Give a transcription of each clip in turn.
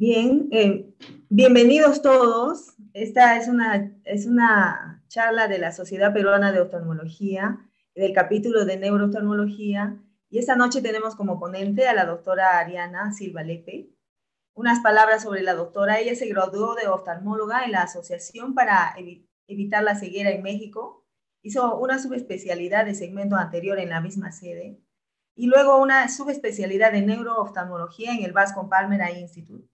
Bien, eh, bienvenidos todos. Esta es una, es una charla de la Sociedad Peruana de Oftalmología, del capítulo de Neurooftalmología. Y esta noche tenemos como ponente a la doctora Ariana Silva Lepe. Unas palabras sobre la doctora. Ella se graduó de oftalmóloga en la Asociación para Evitar la Ceguera en México. Hizo una subespecialidad de segmento anterior en la misma sede y luego una subespecialidad de neurooftalmología en el Vasco Palmer Institute.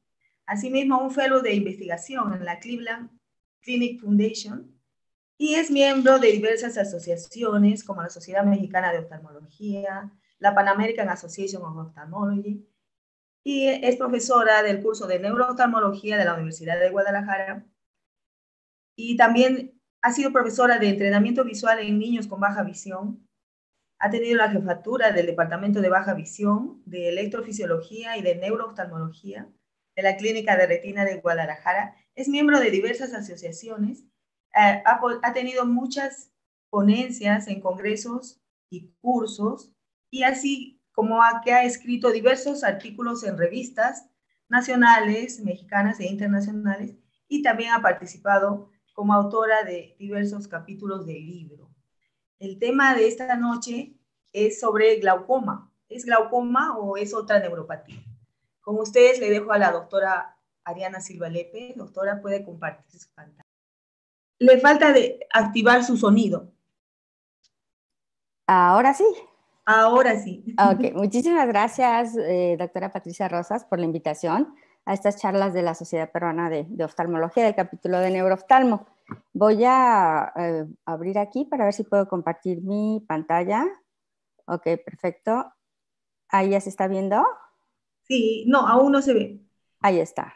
Asimismo, un fellow de investigación en la Cleveland Clinic Foundation y es miembro de diversas asociaciones como la Sociedad Mexicana de Oftalmología, la Pan American Association of Ophthalmology y es profesora del curso de neurooftalmología de la Universidad de Guadalajara y también ha sido profesora de entrenamiento visual en niños con baja visión. Ha tenido la jefatura del Departamento de Baja Visión, de Electrofisiología y de Neurooftalmología de la Clínica de Retina de Guadalajara, es miembro de diversas asociaciones, eh, ha, tenido muchas ponencias en congresos y cursos, y así como que ha escrito diversos artículos en revistas nacionales, mexicanas e internacionales, y también ha participado como autora de diversos capítulos de libro. El tema de esta noche es sobre glaucoma. ¿Es glaucoma o es otra neuropatía? Con ustedes le dejo a la doctora Ariana Silva Lepe. Doctora, puede compartir su pantalla. Le falta de activar su sonido. Ahora sí. Ahora sí. Ok, muchísimas gracias, eh, doctora Patricia Rosas, por la invitación a estas charlas de la Sociedad Peruana de, Oftalmología, del capítulo de Neurooftalmo. Voy a eh, abrir aquí para ver si puedo compartir mi pantalla. Ok, perfecto. Ahí ya se está viendo. Sí, no, aún no se ve. Ahí está.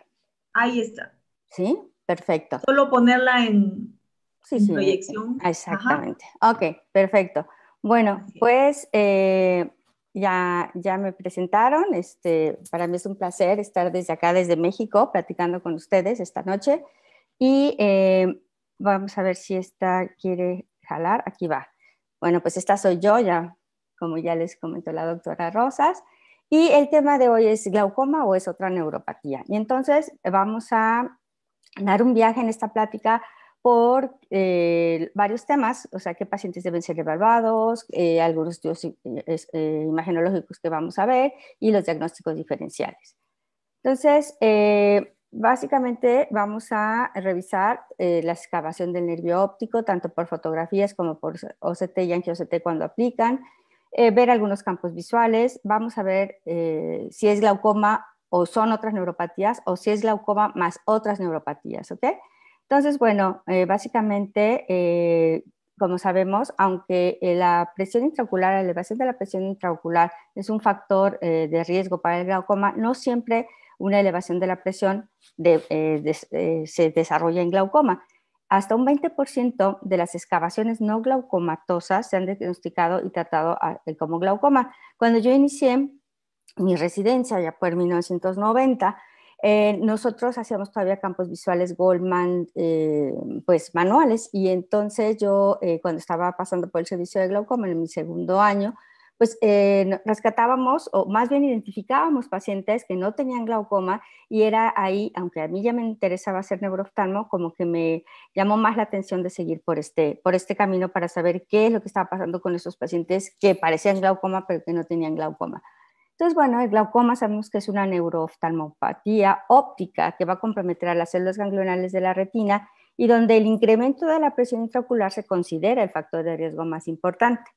Ahí está. Sí, perfecto. Solo ponerla en, proyección. Exactamente. Ok, perfecto. Bueno, pues eh, ya, me presentaron. Este, para mí es un placer estar desde acá, desde México, platicando con ustedes esta noche. Y eh, vamos a ver si esta quiere jalar. Aquí va. Bueno, pues esta soy yo, ya como ya les comentó la doctora Rosas. Y el tema de hoy es glaucoma o es otra neuropatía. Y entonces vamos a dar un viaje en esta plática por eh, varios temas, o sea, qué pacientes deben ser evaluados, eh, algunos estudios eh, imagenológicos que vamos a ver y los diagnósticos diferenciales. Entonces, básicamente vamos a revisar la excavación del nervio óptico, tanto por fotografías como por OCT y angio-OCT cuando aplican, eh, ver algunos campos visuales, vamos a ver eh, si es glaucoma o son otras neuropatías o si es glaucoma más otras neuropatías, ¿ok? Entonces, bueno, eh, básicamente, como sabemos, aunque la presión intraocular, la elevación de la presión intraocular es un factor de riesgo para el glaucoma, no siempre una elevación de la presión se desarrolla en glaucoma. Hasta un 20% de las excavaciones no glaucomatosas se han diagnosticado y tratado ah, eh, como glaucoma. Cuando yo inicié mi residencia, ya por 1990, eh, nosotros hacíamos todavía campos visuales Goldman, eh, pues manuales, y entonces yo cuando estaba pasando por el servicio de glaucoma en mi segundo año, pues eh, rescatábamos o más bien identificábamos pacientes que no tenían glaucoma y era ahí, aunque a mí ya me interesaba ser neurooftalmo, como que me llamó más la atención de seguir por este, por este camino para saber qué es lo que estaba pasando con esos pacientes que parecían glaucoma pero que no tenían glaucoma. Entonces, bueno, el glaucoma sabemos que es una neurooftalmopatía óptica que va a comprometer a las células ganglionales de la retina y donde el incremento de la presión intraocular se considera el factor de riesgo más importante.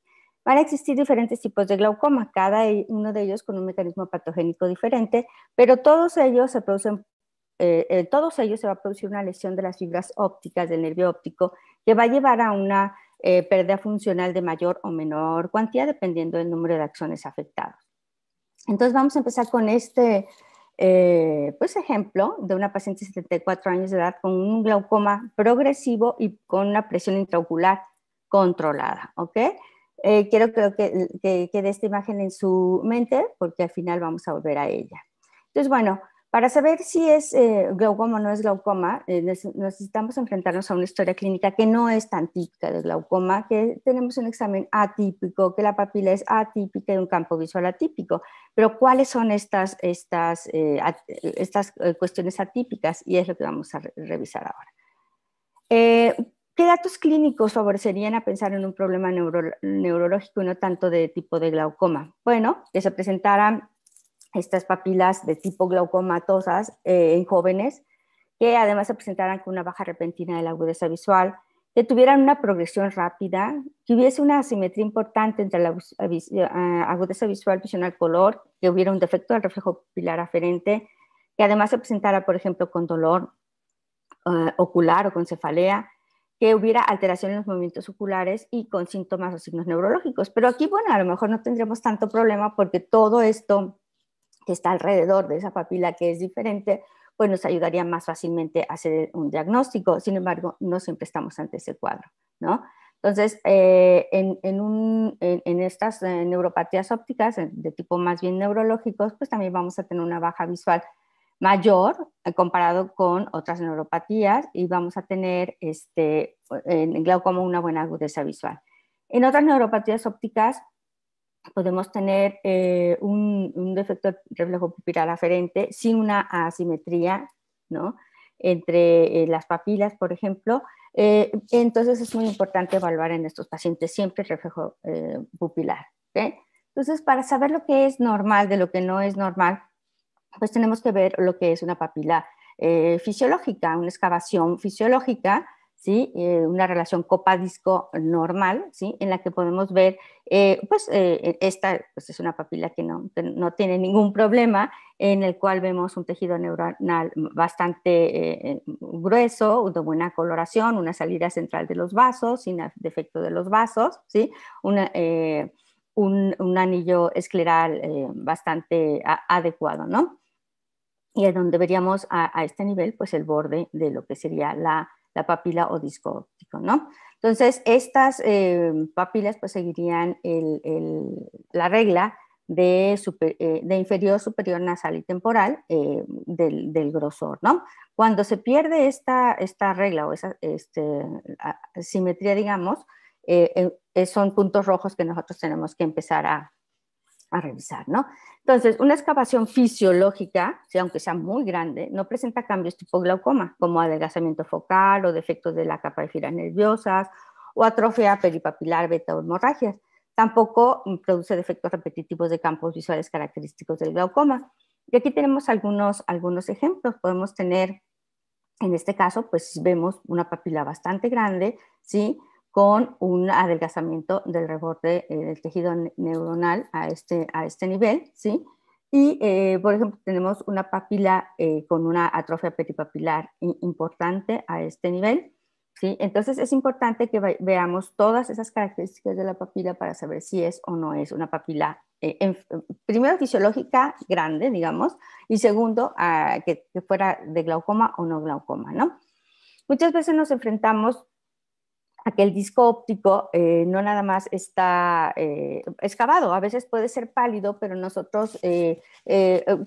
Van a existir diferentes tipos de glaucoma, cada e-, uno de ellos con un mecanismo patogénico diferente, pero todos ellos se producen, eh, eh, todos ellos se va a producir una lesión de las fibras ópticas del nervio óptico que va a llevar a una eh, pérdida funcional de mayor o menor cuantía dependiendo del número de axones afectados. Entonces vamos a empezar con este eh, pues ejemplo de una paciente de 74 años de edad con un glaucoma progresivo y con una presión intraocular controlada, ¿ok? Eh, quiero creo que, quede esta imagen en su mente porque al final vamos a volver a ella. Entonces, bueno, para saber si es eh, glaucoma o no es glaucoma, eh, necesitamos enfrentarnos a una historia clínica que no es tan típica de glaucoma, que tenemos un examen atípico, que la papila es atípica y un campo visual atípico. Pero ¿cuáles son estas, estas, estas cuestiones atípicas? Y es lo que vamos a revisar ahora. ¿Qué datos clínicos favorecerían a pensar en un problema neurológico y no tanto de tipo de glaucoma? Bueno, que se presentaran estas papilas de tipo glaucomatosas eh, en jóvenes, que además se presentaran con una baja repentina de la agudeza visual, que tuvieran una progresión rápida, que hubiese una asimetría importante entre la eh, eh, agudeza visual, visión al color, que hubiera un defecto del reflejo pilar aferente, que además se presentara, por ejemplo, con dolor ocular o con cefalea, que hubiera alteración en los movimientos oculares y con síntomas o signos neurológicos. Pero aquí, bueno, a lo mejor no tendremos tanto problema porque todo esto que está alrededor de esa papila que es diferente, pues nos ayudaría más fácilmente a hacer un diagnóstico. Sin embargo, no siempre estamos ante ese cuadro, ¿no? Entonces, eh, en, en, estas eh, neuropatías ópticas de tipo más bien neurológicos, pues también vamos a tener una baja visual mayor eh, comparado con otras neuropatías y vamos a tener este, en glaucoma una buena agudeza visual. En otras neuropatías ópticas podemos tener eh, un, defecto de reflejo pupilar aferente sin una asimetría ¿no? entre eh, las papilas, por ejemplo. entonces es muy importante evaluar en estos pacientes siempre el reflejo pupilar. Entonces, para saber lo que es normal de lo que no es normal, pues tenemos que ver lo que es una papila eh, fisiológica, una excavación fisiológica, ¿sí? Eh, una relación copa-disco normal, ¿sí? en la que podemos ver, eh, pues esta pues, es una papila que no, tiene ningún problema, en el cual vemos un tejido neuronal bastante grueso, de buena coloración, una salida central de los vasos, sin defecto de los vasos, ¿sí? Un, anillo escleral bastante adecuado, ¿no? y en donde veríamos a, este nivel pues el borde de lo que sería la, papila o disco óptico, ¿no? Entonces, estas eh, papilas pues seguirían la regla eh, de, inferior, superior, nasal y temporal eh, del, del, grosor, ¿no? Cuando se pierde esta, esta regla o esa este, simetría, digamos, son puntos rojos que nosotros tenemos que empezar a, a revisar, ¿no? Entonces, una excavación fisiológica, aunque sea muy grande, no presenta cambios tipo glaucoma, como adelgazamiento focal o defectos de la capa de fibras nerviosas o atrofia peripapilar, beta o hemorragias. Tampoco produce defectos repetitivos de campos visuales característicos del glaucoma. Y aquí tenemos algunos, algunos ejemplos. Podemos tener, en este caso, pues vemos una papila bastante grande, ¿sí? con un adelgazamiento del reborde eh, del tejido neuronal a este, a este nivel, ¿sí? Y, eh, por ejemplo, tenemos una papila eh, con una atrofia peripapilar importante a este nivel, ¿sí? Entonces es importante que veamos todas esas características de la papila para saber si es o no es una papila, en, primero fisiológica grande, digamos, y segundo, ah, que, que, fuera de glaucoma o no glaucoma, ¿no? Muchas veces nos enfrentamos aquel disco óptico eh, no nada más está eh, excavado, a veces puede ser pálido, pero nosotros eh,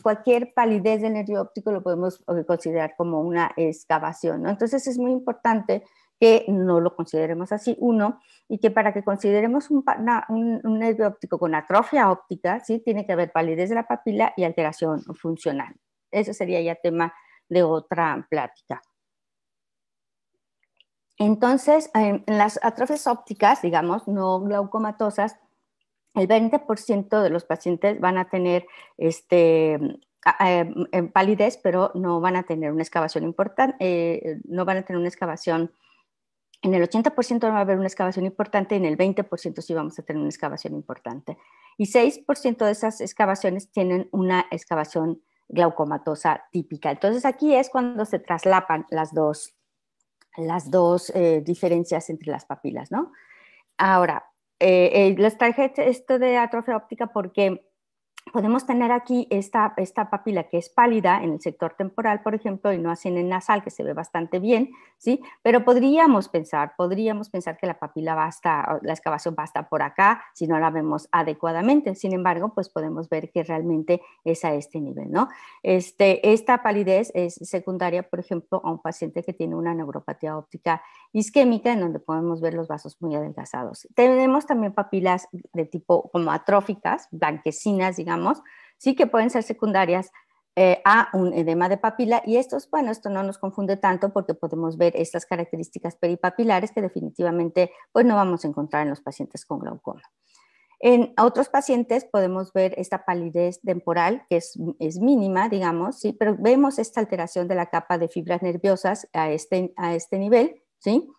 cualquier palidez del nervio óptico lo podemos considerar como una excavación. Entonces es muy importante que no lo consideremos así, uno, y que para que consideremos un, un nervio óptico con atrofia óptica, ¿sí? tiene que haber palidez de la papila y alteración funcional. Eso sería ya tema de otra plática. Entonces, en, las atrofias ópticas, digamos, no glaucomatosas, el 20% de los pacientes van a tener este, palidez, em, em, pero no van a tener una excavación importante, eh, no van a tener una excavación. En el 80% no va a haber una excavación importante, en el 20% sí vamos a tener una excavación importante. Y 6% de esas excavaciones tienen una excavación glaucomatosa típica. Entonces aquí es cuando se traslapan las dos, las dos eh, diferencias entre las papilas, ¿no? Ahora, eh, eh, les traje esto de atrofia óptica porque podemos tener aquí esta, esta papila que es pálida en el sector temporal, por ejemplo, y no así en el nasal, que se ve bastante bien, ¿sí? Pero podríamos pensar, podríamos pensar que la papila basta, la excavación basta por acá, si no la vemos adecuadamente. Sin embargo, pues podemos ver que realmente es a este nivel, ¿no? Este, esta palidez es secundaria, por ejemplo, a un paciente que tiene una neuropatía óptica isquémica, en donde podemos ver los vasos muy adelgazados. Tenemos también papilas de tipo como atróficas, blanquecinas, digamos, sí que pueden ser secundarias eh, a un edema de papila y estos, bueno, esto no nos confunde tanto porque podemos ver estas características peripapilares que definitivamente pues no vamos a encontrar en los pacientes con glaucoma. En otros pacientes podemos ver esta palidez temporal que es, es mínima, digamos, ¿sí? pero vemos esta alteración de la capa de fibras nerviosas a este, a este nivel, ¿sí?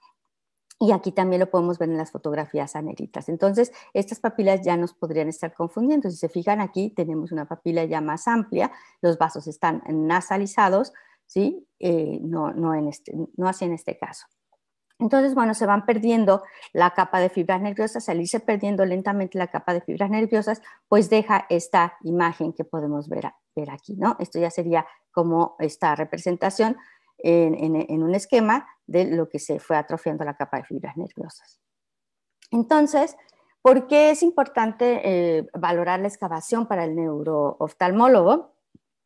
Y aquí también lo podemos ver en las fotografías aneritas. Entonces, estas papilas ya nos podrían estar confundiendo. Si se fijan aquí, tenemos una papila ya más amplia, los vasos están nasalizados, ¿sí? Eh, este, no, así en este caso. Entonces, bueno, se van perdiendo la capa de fibras nerviosas, al irse perdiendo lentamente la capa de fibras nerviosas, pues deja esta imagen que podemos ver, ver aquí, ¿no? Esto ya sería como esta representación en, un esquema de lo que se fue atrofiando la capa de fibras nerviosas. Entonces, ¿por qué es importante eh, valorar la excavación para el neurooftalmólogo?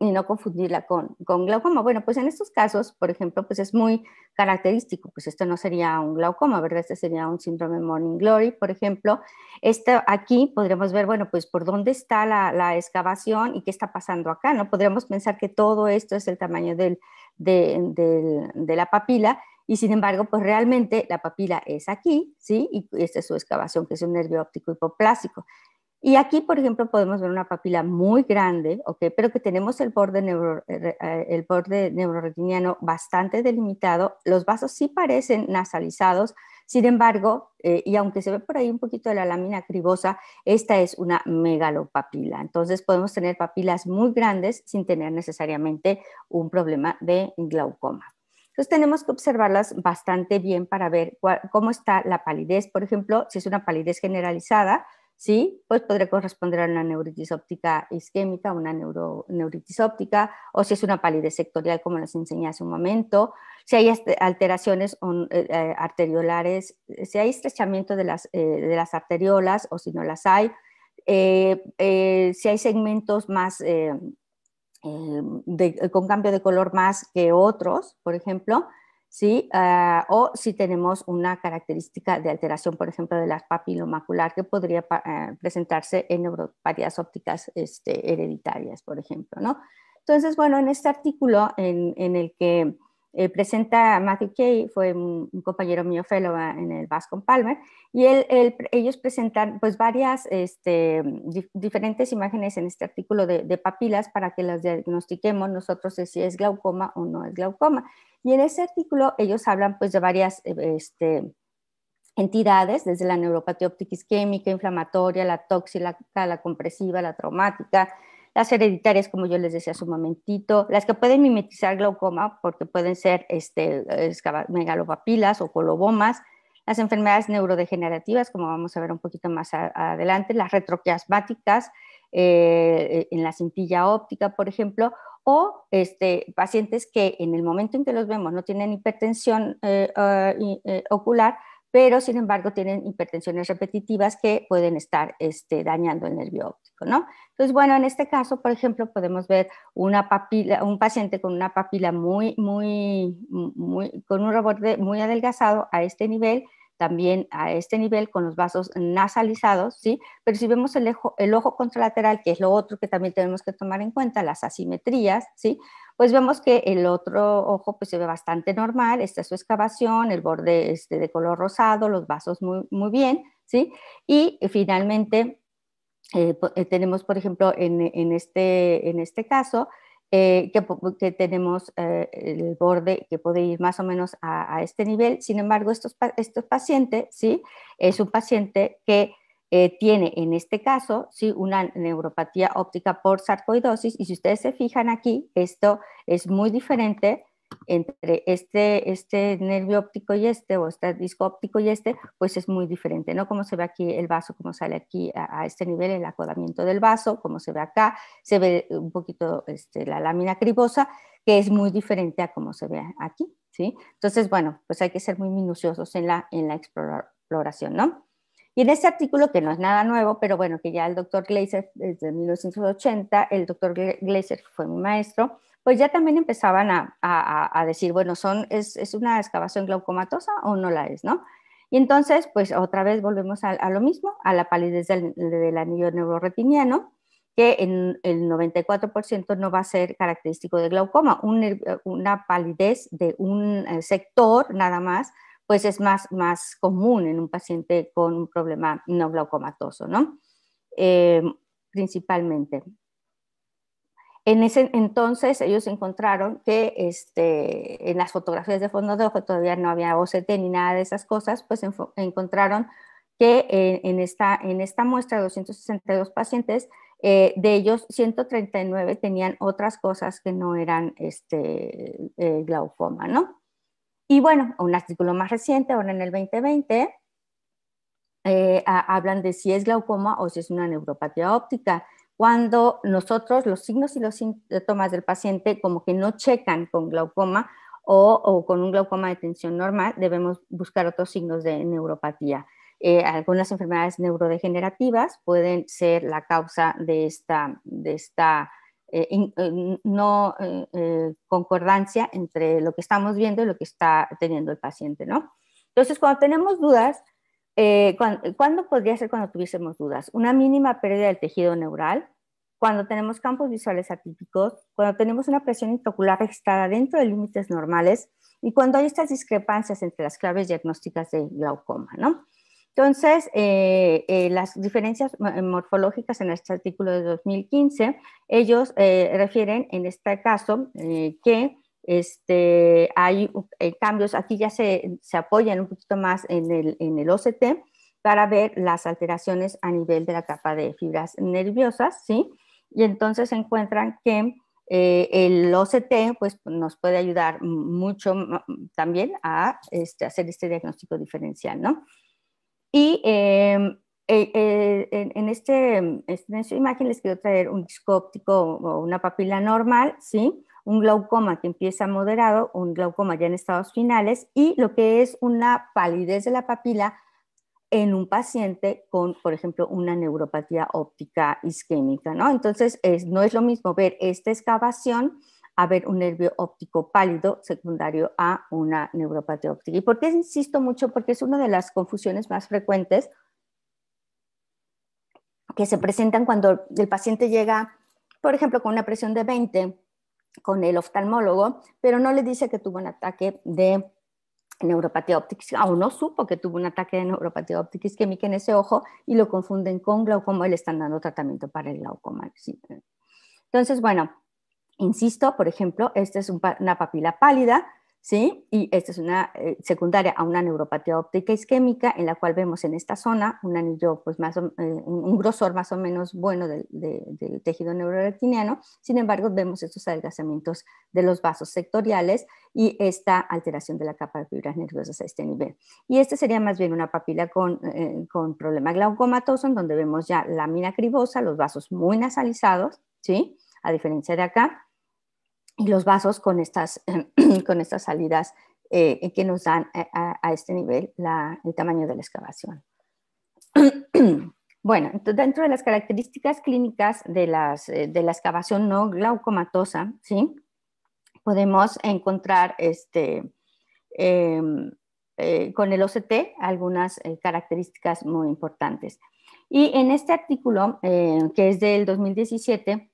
y no confundirla con, con, glaucoma. Bueno, pues en estos casos, por ejemplo, pues es muy característico, pues esto no sería un glaucoma, ¿verdad? Este sería un síndrome Morning Glory, por ejemplo. Este, aquí podríamos ver, bueno, pues por dónde está la, la excavación y qué está pasando acá, ¿no? Podríamos pensar que todo esto es el tamaño del, de, la papila y sin embargo, pues realmente la papila es aquí, ¿sí? Y esta es su excavación, que es un nervio óptico hipoplásico. Y aquí, por ejemplo, podemos ver una papila muy grande, ¿ok? Pero que tenemos el borde, neuro, eh, el borde neuroretiniano bastante delimitado. Los vasos sí parecen nasalizados, sin embargo, eh, y aunque se ve por ahí un poquito de la lámina cribosa, esta es una megalopapila. Entonces podemos tener papilas muy grandes sin tener necesariamente un problema de glaucoma. Entonces tenemos que observarlas bastante bien para ver cómo está la palidez. Por ejemplo, si es una palidez generalizada, ¿sí? Pues podría corresponder a una neuritis óptica isquémica, una neuritis óptica, o si es una palidez sectorial, como les enseñé hace un momento, si hay alteraciones eh, eh, arteriolares, eh, si hay estrechamiento de las, de las arteriolas o si no las hay, si hay segmentos más con cambio de color más que otros, por ejemplo, ¿sí? Ah, o si tenemos una característica de alteración, por ejemplo, de la papilomacular que podría presentarse en neuropatías ópticas este, hereditarias, por ejemplo. Entonces, bueno, en este artículo en el que eh, presenta Matthew Kay, fue un, compañero mío fellow ah, en el Bascom Palmer, y ellos presentan pues varias este, diferentes imágenes en este artículo de, papilas para que las diagnostiquemos nosotros si es glaucoma o no es glaucoma. Y en ese artículo ellos hablan pues de varias eh, este, entidades, desde la neuropatía óptica isquémica, inflamatoria, la tóxica, la compresiva, la traumática, las hereditarias, como yo les decía hace un momentito, las que pueden mimetizar glaucoma, porque pueden ser este, megalopapilas o colobomas, las enfermedades neurodegenerativas, como vamos a ver un poquito más adelante, las retroquiasmáticas, eh, en la cintilla óptica, por ejemplo, o este, pacientes que en el momento en que los vemos no tienen hipertensión eh, eh, ocular, pero sin embargo tienen hipertensiones repetitivas que pueden estar este, dañando el nervio óptico, ¿no? Entonces, bueno, en este caso, por ejemplo, podemos ver una papila, un paciente con una papila muy, muy, con un reborde muy adelgazado a este nivel, también a este nivel con los vasos nasalizados, ¿sí? Pero si vemos el, ojo contralateral, que es lo otro que también tenemos que tomar en cuenta, las asimetrías, ¿sí? Pues vemos que el otro ojo pues se ve bastante normal, esta es su excavación, el borde este de color rosado, los vasos muy, bien, ¿sí? Y finalmente eh, eh, tenemos, por ejemplo, este, en este caso, eh, que, tenemos eh, el borde que puede ir más o menos a, este nivel. Sin embargo, estos, estos pacientes, ¿sí? es un paciente que eh, tiene en este caso ¿sí? una neuropatía óptica por sarcoidosis y si ustedes se fijan aquí, esto es muy diferente entre este, este, nervio óptico y este, o este disco óptico y este, pues es muy diferente, ¿no? Como se ve aquí el vaso, como sale aquí a, este nivel, el acodamiento del vaso, como se ve acá, se ve un poquito este, la lámina cribosa, que es muy diferente a como se ve aquí, ¿sí? Entonces, bueno, pues hay que ser muy minuciosos en la, en la exploración, ¿no? Y en este artículo, que no es nada nuevo, pero bueno, que ya el doctor Glaser, desde 1980, el doctor Glaser fue mi maestro, pues ya también empezaban a, decir, bueno, es, una excavación glaucomatosa o no la es, ¿no? Y entonces, pues otra vez volvemos a, lo mismo, a la palidez del, anillo neuroretiniano, que en el 94% no va a ser característico de glaucoma. una palidez de un eh, sector nada más, pues es más, común en un paciente con un problema no glaucomatoso, ¿no? Eh, principalmente. En ese entonces ellos encontraron que este, en las fotografías de fondo de ojo todavía no había OCT ni nada de esas cosas, pues encontraron que eh, en, esta, muestra de 262 pacientes, eh, de ellos 139 tenían otras cosas que no eran este, eh, glaucoma, ¿no? Y bueno, un artículo más reciente, ahora en el 2020, hablan de si es glaucoma o si es una neuropatía óptica cuando nosotros los signos y los síntomas del paciente como que no checan con glaucoma o, con un glaucoma de tensión normal, debemos buscar otros signos de neuropatía. Eh, algunas enfermedades neurodegenerativas pueden ser la causa de esta, de esta eh, eh, no concordancia entre lo que estamos viendo y lo que está teniendo el paciente, ¿no? Entonces, cuando tenemos dudas, eh, ¿cuándo, podría ser cuando tuviésemos dudas? Una mínima pérdida del tejido neural, cuando tenemos campos visuales atípicos, cuando tenemos una presión intraocular registrada dentro de límites normales y cuando hay estas discrepancias entre las claves diagnósticas de glaucoma, ¿no? Entonces, eh, eh, las diferencias morfológicas en este artículo de 2015, ellos refieren en este caso que este, hay eh, cambios, aquí ya se, apoyan un poquito más en el, OCT para ver las alteraciones a nivel de la capa de fibras nerviosas, ¿sí? Y entonces encuentran que eh, el OCT pues, nos puede ayudar mucho también a este, hacer este diagnóstico diferencial, ¿no? Y em, eh, en, este, en esta imagen les quiero traer un disco óptico o una papila normal, ¿sí? un glaucoma que empieza moderado, un glaucoma ya en estados finales y lo que es una palidez de la papila en un paciente con, por ejemplo, una neuropatía óptica isquémica, ¿no? Entonces, es, no es lo mismo ver esta excavación a ver un nervio óptico pálido secundario a una neuropatía óptica. ¿Y por qué insisto mucho? Porque es una de las confusiones más frecuentes que se presentan cuando el paciente llega, por ejemplo, con una presión de 20 con el oftalmólogo, pero no le dice que tuvo un ataque de neuropatía óptica, aún no supo que tuvo un ataque de neuropatía óptica isquémica en ese ojo y lo confunden con glaucoma y le están dando tratamiento para el glaucoma. Entonces, bueno, insisto, por ejemplo, esta es una papila pálida, ¿sí? Y esta es una eh, secundaria a una neuropatía óptica isquémica en la cual vemos en esta zona un anillo, pues más eh, un grosor más o menos bueno del, tejido neuroretiniano, sin embargo vemos estos adelgazamientos de los vasos sectoriales y esta alteración de la capa de fibras nerviosas a este nivel. Y este sería más bien una papila con, eh, con problema glaucomatoso, en donde vemos ya lámina cribosa, los vasos muy nasalizados, ¿sí? A diferencia de acá, y los vasos con estas, con estas salidas eh, eh, que nos dan a, este nivel el tamaño de la excavación. Bueno, dentro de las características clínicas de, eh, de la excavación no glaucomatosa, ¿sí? podemos encontrar este, em, con el OCT algunas características muy importantes. Y en este artículo, que es del 2017,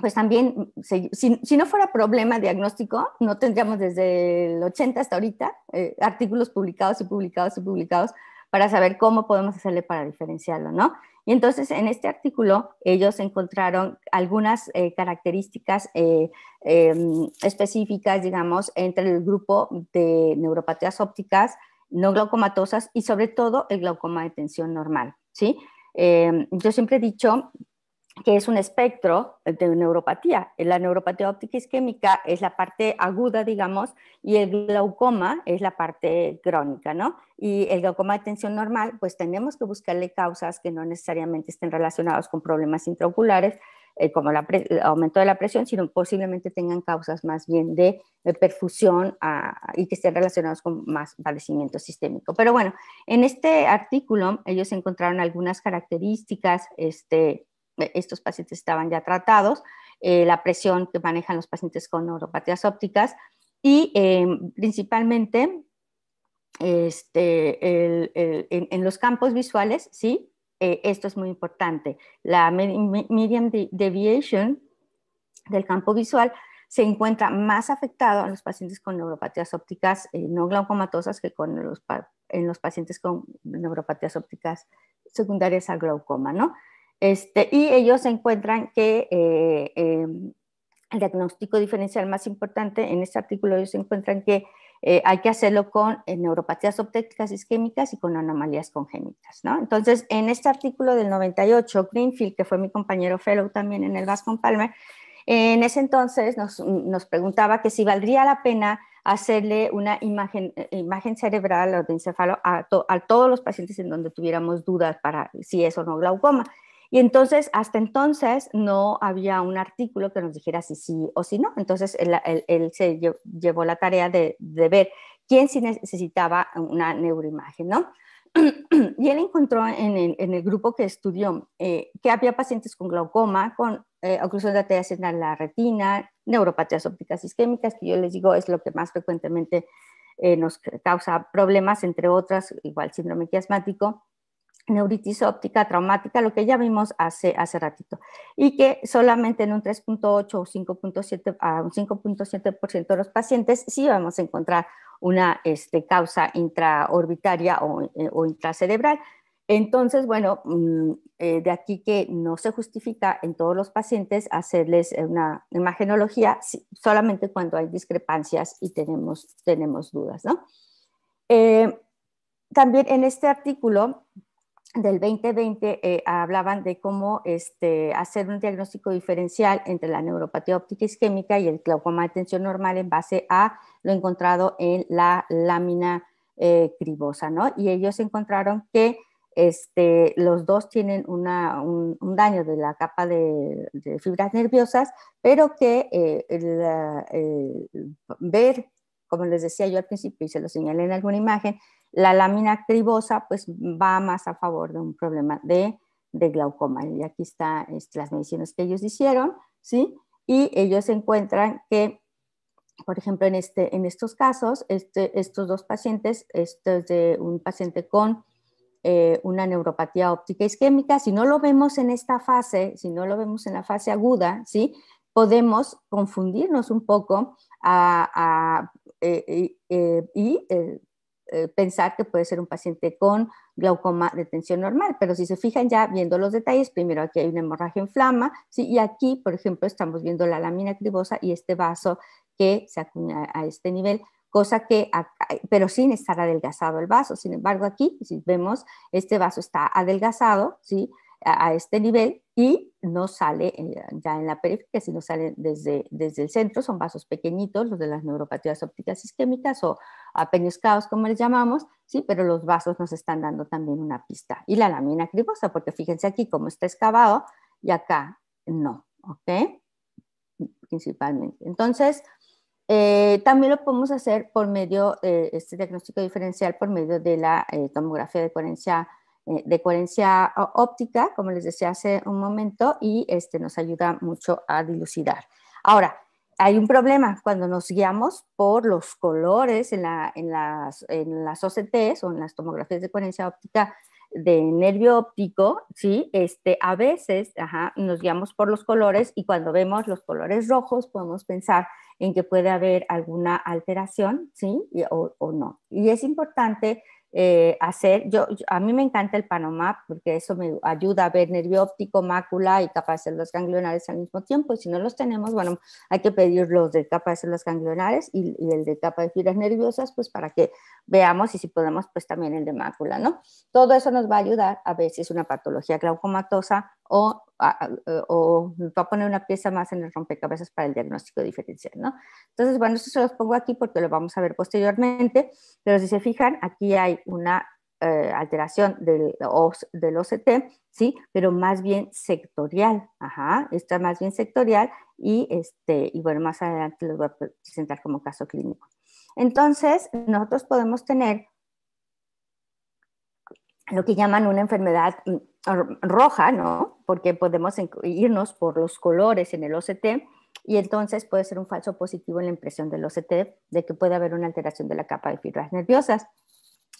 pues también, si, no fuera problema diagnóstico, no tendríamos desde el 80 hasta ahorita eh, artículos publicados y publicados y publicados para saber cómo podemos hacerle para diferenciarlo, ¿no? Y entonces en este artículo ellos encontraron algunas eh, características eh, em, específicas, digamos, entre el grupo de neuropatías ópticas no glaucomatosas y sobre todo el glaucoma de tensión normal, ¿sí? Em, yo siempre he dicho que es un espectro de neuropatía. La neuropatía óptica isquémica es la parte aguda, digamos, y el glaucoma es la parte crónica, ¿no? Y el glaucoma de tensión normal, pues tenemos que buscarle causas que no necesariamente estén relacionadas con problemas intraoculares, eh, como el aumento de la presión, sino posiblemente tengan causas más bien de, perfusión ah, y que estén relacionados con más padecimiento sistémico. Pero bueno, en este artículo ellos encontraron algunas características, este, eh, estos pacientes estaban ya tratados, eh, la presión que manejan los pacientes con neuropatías ópticas y em, principalmente este, en, los campos visuales, ¿sí? Eh, esto es muy importante. La medium deviation del campo visual se encuentra más afectado en los pacientes con neuropatías ópticas no glaucomatosas que los en los pacientes con neuropatías ópticas secundarias a glaucoma, ¿no? Este, y ellos encuentran que eh, em, el diagnóstico diferencial más importante en este artículo, ellos encuentran que eh, hay que hacerlo con eh, neuropatías obtécticas isquémicas y con anomalías congénitas. Entonces, en este artículo del 98, Greenfield, que fue mi compañero fellow también en el Bascom Palmer, en ese entonces nos, preguntaba que si valdría la pena hacerle una imagen, imagen cerebral o de encéfalo a, a, todos los pacientes en donde tuviéramos dudas para si es o no glaucoma. Y entonces, hasta entonces, no había un artículo que nos dijera si sí o si no. Entonces, él, se llevó la tarea de, de ver quién sí necesitaba una neuroimagen, ¿no? Y él encontró en el, en el grupo que estudió eh, que había pacientes con glaucoma, con eh, oclusión de arterias en la retina, neuropatías ópticas isquémicas, que yo les digo es lo que más frecuentemente eh, nos causa problemas, entre otras, igual síndrome quiasmático, neuritis óptica traumática, lo que ya vimos hace, hace ratito, y que solamente en un 3.8 o 5.7 a un 5.7% de los pacientes sí vamos a encontrar una este, causa intraorbitaria o, eh, intracerebral. Entonces, bueno, mm, eh, de aquí que no se justifica en todos los pacientes hacerles eh, una imagenología solamente cuando hay discrepancias y tenemos, tenemos dudas, ¿no? también en este artículo del 2020 eh, hablaban de cómo este, hacer un diagnóstico diferencial entre la neuropatía óptica isquémica y el glaucoma de tensión normal en base a lo encontrado en la lámina eh, cribosa, ¿no? Y ellos encontraron que este, los dos tienen un, daño de la capa de, fibras nerviosas, pero que eh, ver como les decía yo al principio y se lo señalé en alguna imagen, la lámina cribosa pues va más a favor de un problema de, glaucoma. Y aquí están este, las mediciones que ellos hicieron, ¿sí? Y ellos encuentran que, por ejemplo, en, este, en estos casos, este, estos dos pacientes, este es de un paciente con eh, una neuropatía óptica isquémica, si no lo vemos en esta fase, si no lo vemos en la fase aguda, ¿sí? podemos confundirnos un poco a, eh, y eh, eh, pensar que puede ser un paciente con glaucoma de tensión normal. Pero si se fijan ya viendo los detalles, primero aquí hay una hemorragia en ¿sí? y aquí, por ejemplo, estamos viendo la lámina cribosa y este vaso que se acuña a este nivel cosa que, pero sin estar adelgazado el vaso. Sin embargo, aquí, si vemos, este vaso está adelgazado, ¿sí? A este nivel, y no sale ya en la periferia, sino sale desde, desde el centro, son vasos pequeñitos, los de las neuropatías ópticas isquémicas o apeñuscados, como les llamamos, sí, pero los vasos nos están dando también una pista. Y la lámina cribosa, porque fíjense aquí cómo está excavado y acá no, ¿ok? Principalmente. Entonces, eh, también lo podemos hacer por medio, eh, este diagnóstico diferencial por medio de la eh, tomografía de coherencia eh, de coherencia óptica, como les decía hace un momento, y este, nos ayuda mucho a dilucidar. Ahora, hay un problema cuando nos guiamos por los colores en, la, en, las, en las OCTs o en las tomografías de coherencia óptica de nervio óptico, ¿sí? Este, a veces ajá, nos guiamos por los colores y cuando vemos los colores rojos podemos pensar en que puede haber alguna alteración, ¿sí? o, o no. Y es importante eh, hacer, yo, a mí me encanta el panomap porque eso me ayuda a ver nervio óptico, mácula y capa de células ganglionares al mismo tiempo. Y si no los tenemos, bueno, hay que pedir los de capa de células ganglionares y, y el de capa de fibras nerviosas, pues para que veamos y si podemos, pues también el de mácula, ¿no? Todo eso nos va a ayudar a ver si es una patología glaucomatosa o eh, o va a poner una pieza más en el rompecabezas para el diagnóstico diferencial, ¿no? Entonces, bueno, esto se los pongo aquí porque lo vamos a ver posteriormente, pero si se fijan, aquí hay una eh, alteración del, del OCT, ¿sí? Pero más bien sectorial, ajá, está más bien sectorial y, este, y bueno, más adelante los voy a presentar como caso clínico. Entonces, nosotros podemos tener lo que llaman una enfermedad roja, ¿no? Porque podemos irnos por los colores en el OCT y entonces puede ser un falso positivo en la impresión del OCT de que puede haber una alteración de la capa de fibras nerviosas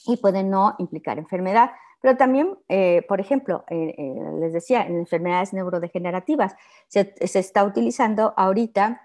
y puede no implicar enfermedad. Pero también, eh, por ejemplo, eh, eh, les decía, en enfermedades neurodegenerativas se, se está utilizando ahorita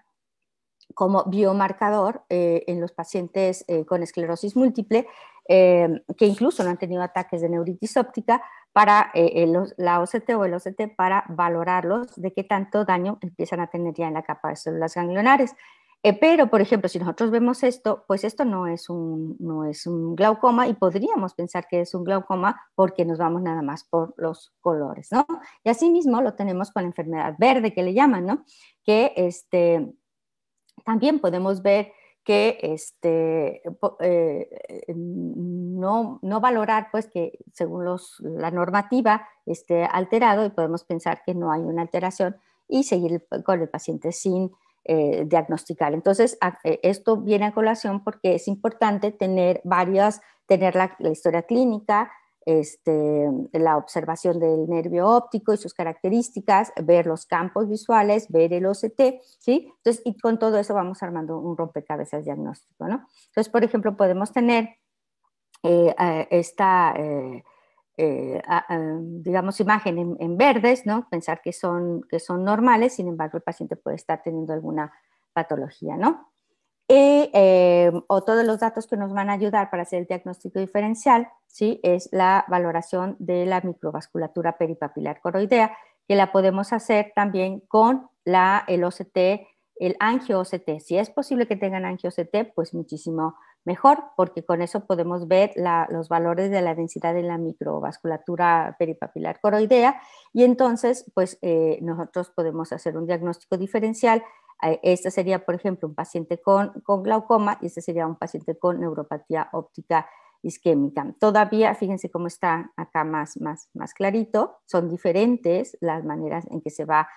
como biomarcador en los pacientes con esclerosis múltiple que incluso no han tenido ataques de neuritis óptica para eh, eh, la OCT o el OCT para valorarlos de qué tanto daño empiezan a tener ya en la capa de células ganglionares. Eh, pero, por ejemplo, si nosotros vemos esto, pues esto no es, un, no es un glaucoma y podríamos pensar que es un glaucoma porque nos vamos nada más por los colores, ¿no? Y asimismo lo tenemos con la enfermedad verde que le llaman, ¿no? Que este, también podemos ver que este, eh, eh, no, valorar, pues que según la normativa esté alterado y podemos pensar que no hay una alteración y seguir con el paciente sin eh, diagnosticar. Entonces, esto viene a colación porque es importante tener varias, tener la historia clínica, este, la observación del nervio óptico y sus características, ver los campos visuales, ver el OCT, ¿sí? Entonces, y con todo eso vamos armando un rompecabezas diagnóstico, ¿no? Entonces, por ejemplo, podemos tener eh, eh, esta, eh, ah, ah, digamos, imagen en, verdes, ¿no? Pensar que son, que son normales, sin embargo, el paciente puede estar teniendo alguna patología, ¿no? Y, em, o todos los datos que nos van a ayudar para hacer el diagnóstico diferencial, ¿sí? es la valoración de la microvasculatura peripapilar coroidea, que la podemos hacer también con la, el OCT, el angio-OCT. Si es posible que tengan angio-OCT, pues muchísimo mejor, porque con eso podemos ver los valores de la densidad de la microvasculatura peripapilar coroidea y entonces, pues eh, nosotros podemos hacer un diagnóstico diferencial eh, este sería, por ejemplo, un paciente con, glaucoma y este sería un paciente con neuropatía óptica isquémica. Todavía, fíjense cómo está acá más, clarito, son diferentes las maneras en que se va,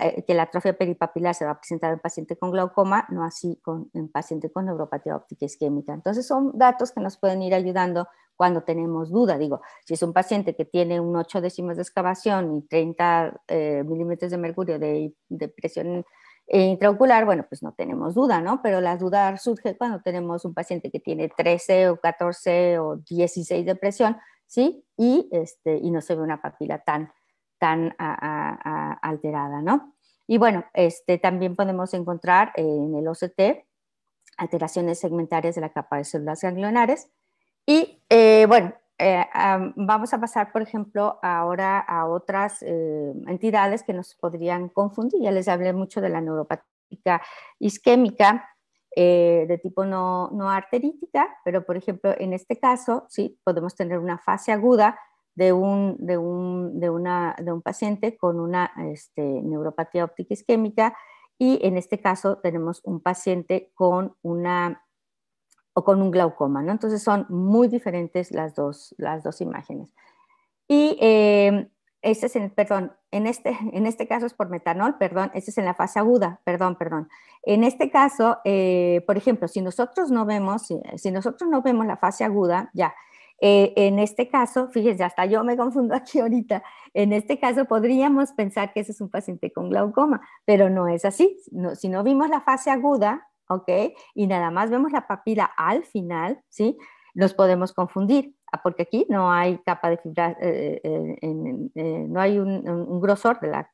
eh, que la atrofia peripapilar se va a presentar en paciente con glaucoma, no así con, un paciente con neuropatía óptica isquémica. Entonces son datos que nos pueden ir ayudando cuando tenemos duda. Digo, si es un paciente que tiene un 8 décimas de excavación y 30 eh, milímetros de mercurio de, de presión eh, intraocular, bueno, pues no tenemos duda, ¿no? Pero la duda surge cuando tenemos un paciente que tiene 13 o 14 o 16 de presión, ¿sí? Y, este, y no se ve una papila tan, tan alterada, ¿no? Y bueno, este, también podemos encontrar en el OCT alteraciones segmentarias de la capa de células ganglionares. Y eh, bueno, eh, vamos a pasar, por ejemplo, ahora a otras eh, entidades que nos podrían confundir. Ya les hablé mucho de la neuropatía isquémica eh, de tipo no, no, arterítica, pero por ejemplo, en este caso, sí, podemos tener una fase aguda de un, de un, paciente con una este, neuropatía óptica isquémica y en este caso tenemos un paciente con una o con un glaucoma, ¿no? Entonces son muy diferentes las dos, las dos imágenes. Y eh, este es en, perdón, en este, en este caso es por metanol, perdón, este es en la fase aguda, perdón, perdón. En este caso, eh, por ejemplo, si nosotros no vemos, si, nosotros no vemos la fase aguda, ya, eh, en este caso, fíjense, hasta yo me confundo aquí ahorita, en este caso podríamos pensar que ese es un paciente con glaucoma, pero no es así. No, si no vimos la fase aguda, ¿ok? Y nada más vemos la papila al final, ¿sí? Nos podemos confundir, ah, porque aquí no hay capa de fibra, eh, eh, eh, no hay un, grosor de, la,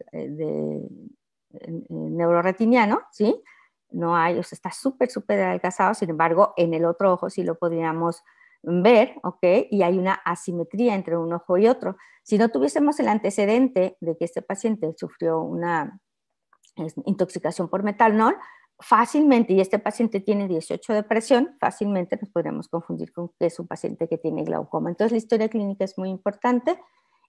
neuroretiniano, ¿sí? No hay, o sea, está súper, súper adelgazado, sin embargo, en el otro ojo sí lo podríamos ver, ¿ok? Y hay una asimetría entre un ojo y otro. Si no tuviésemos el antecedente de que este paciente sufrió una intoxicación por metanol, fácilmente, y este paciente tiene 18 depresión, fácilmente nos podríamos confundir con que es un paciente que tiene glaucoma. Entonces la historia clínica es muy importante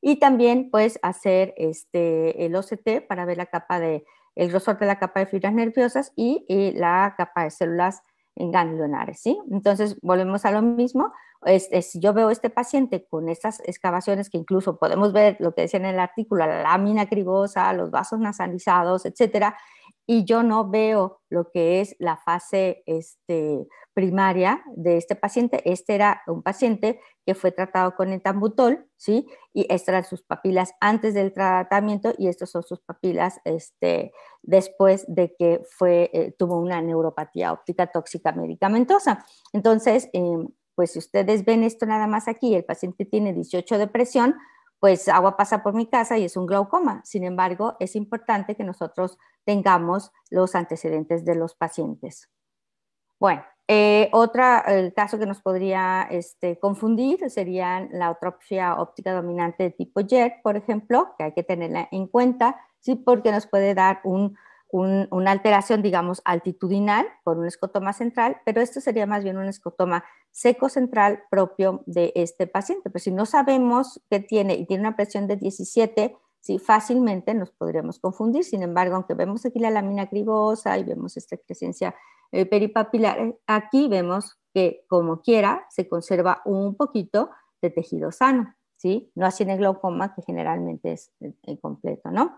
y también puedes hacer este, el OCT para ver la capa de, el grosor de la capa de fibras nerviosas y, la capa de células ganglionares, ¿sí? Entonces volvemos a lo mismo, este, si yo veo este paciente con estas excavaciones que incluso podemos ver lo que decía en el artículo, la lámina cribosa, los vasos nasalizados, etcétera, y yo no veo lo que es la fase este, primaria de este paciente. Este era un paciente que fue tratado con etambutol, ¿sí? Y estas eran sus papilas antes del tratamiento y estos son sus papilas este, después de que fue, eh, tuvo una neuropatía óptica tóxica medicamentosa. Entonces, em, pues si ustedes ven esto nada más aquí, el paciente tiene 18 de presión, pues agua pasa por mi casa y es un glaucoma. Sin embargo, es importante que nosotros tengamos los antecedentes de los pacientes. Bueno, eh, otra, caso que nos podría este, confundir sería la atrofia óptica dominante de tipo JET, por ejemplo, que hay que tenerla en cuenta, sí, porque nos puede dar un una alteración, digamos, altitudinal por un escotoma central, pero esto sería más bien un escotoma seco central propio de este paciente. Pero si no sabemos qué tiene y tiene una presión de 17, sí, fácilmente nos podríamos confundir. Sin embargo, aunque vemos aquí la lámina cribosa y vemos esta crecencia eh, peripapilar, eh, aquí vemos que como quiera se conserva un poquito de tejido sano, ¿sí? No así en el glaucoma que generalmente es eh, completo, ¿no?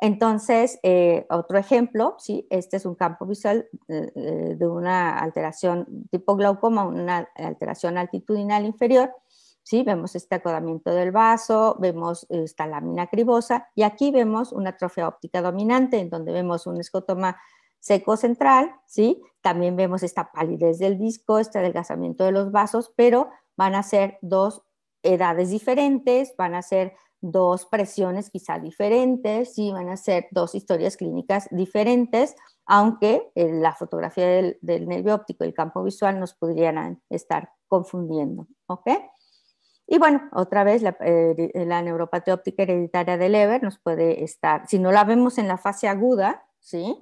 Entonces, eh, otro ejemplo, ¿sí? este es un campo visual eh, eh, de una alteración tipo glaucoma, una alteración altitudinal inferior. ¿sí? Vemos este acodamiento del vaso, vemos esta lámina cribosa y aquí vemos una atrofia óptica dominante en donde vemos un escotoma seco central, ¿sí? también vemos esta palidez del disco, este adelgazamiento de los vasos, pero van a ser dos edades diferentes, van a ser dos presiones quizá diferentes, sí van a ser dos historias clínicas diferentes, aunque eh, la fotografía del, nervio óptico y el campo visual nos podrían estar confundiendo. ¿ok? Y bueno, otra vez la, eh, neuropatía óptica hereditaria del Leber nos puede estar, si no la vemos en la fase aguda, ¿sí?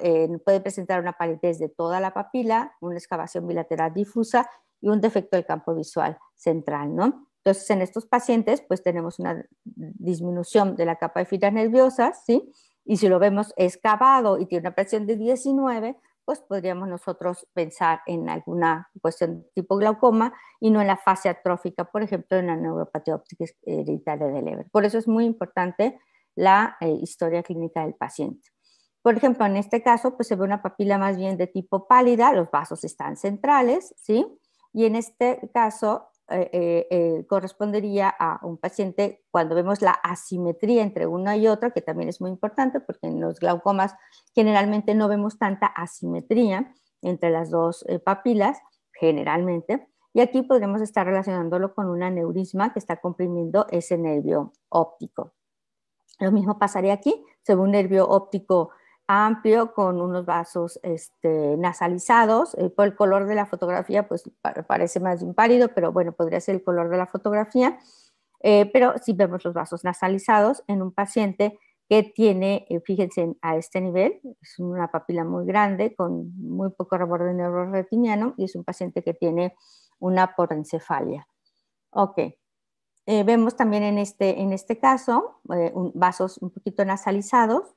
Eh, puede presentar una palidez de toda la papila, una excavación bilateral difusa y un defecto del campo visual central. ¿no? Entonces, en estos pacientes, pues tenemos una disminución de la capa de fibras nerviosas, ¿sí? Y si lo vemos excavado y tiene una presión de 19, pues podríamos nosotros pensar en alguna cuestión tipo glaucoma y no en la fase atrófica, por ejemplo, en la neuropatía óptica hereditaria del Leber. Por eso es muy importante la eh, historia clínica del paciente. Por ejemplo, en este caso, pues se ve una papila más bien de tipo pálida, los vasos están centrales, ¿sí? Y en este caso eh, eh, eh, correspondería a un paciente cuando vemos la asimetría entre una y otra, que también es muy importante porque en los glaucomas generalmente no vemos tanta asimetría entre las dos papilas, generalmente. Y aquí podemos estar relacionándolo con un neurisma que está comprimiendo ese nervio óptico. Lo mismo pasaría aquí, según un nervio óptico amplio con unos vasos este, nasalizados. Eh, por el color de la fotografía, pues parece más un pálido, pero bueno, podría ser el color de la fotografía. Eh, pero si vemos los vasos nasalizados en un paciente que tiene, eh, fíjense, a este nivel, es una papila muy grande con muy poco reborde neuroretiniano y es un paciente que tiene una porencefalia. Ok. vemos también en este, en este caso vasos un poquito nasalizados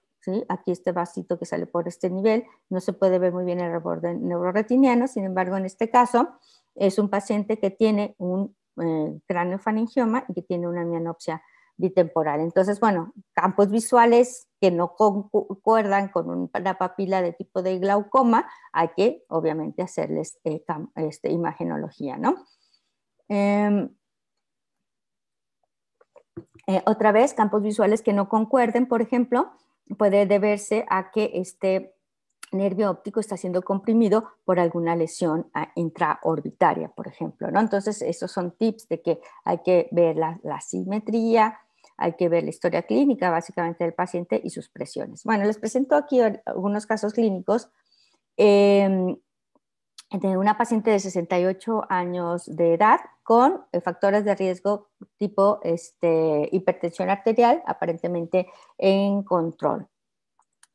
Aquí este vasito que sale por este nivel, no se puede ver muy bien el reborde neuroretiniano, sin embargo, en este caso es un paciente que tiene un eh, cráneo-faringioma y que tiene una mianopsia bitemporal. Entonces, bueno, campos visuales que no concuerdan con una papila de tipo de glaucoma, hay que obviamente hacerles eh, este, imagenología, em, eh, otra vez, campos visuales que no concuerden, por ejemplo, puede deberse a que este nervio óptico está siendo comprimido por alguna lesión ah, intraorbitaria, por ejemplo. ¿no? Entonces, esos son tips de que hay que ver la, simetría, hay que ver la historia clínica básicamente del paciente y sus presiones. Bueno, les presento aquí algunos casos clínicos. Em, de una paciente de 68 años de edad con eh, factores de riesgo tipo este, hipertensión arterial aparentemente en control.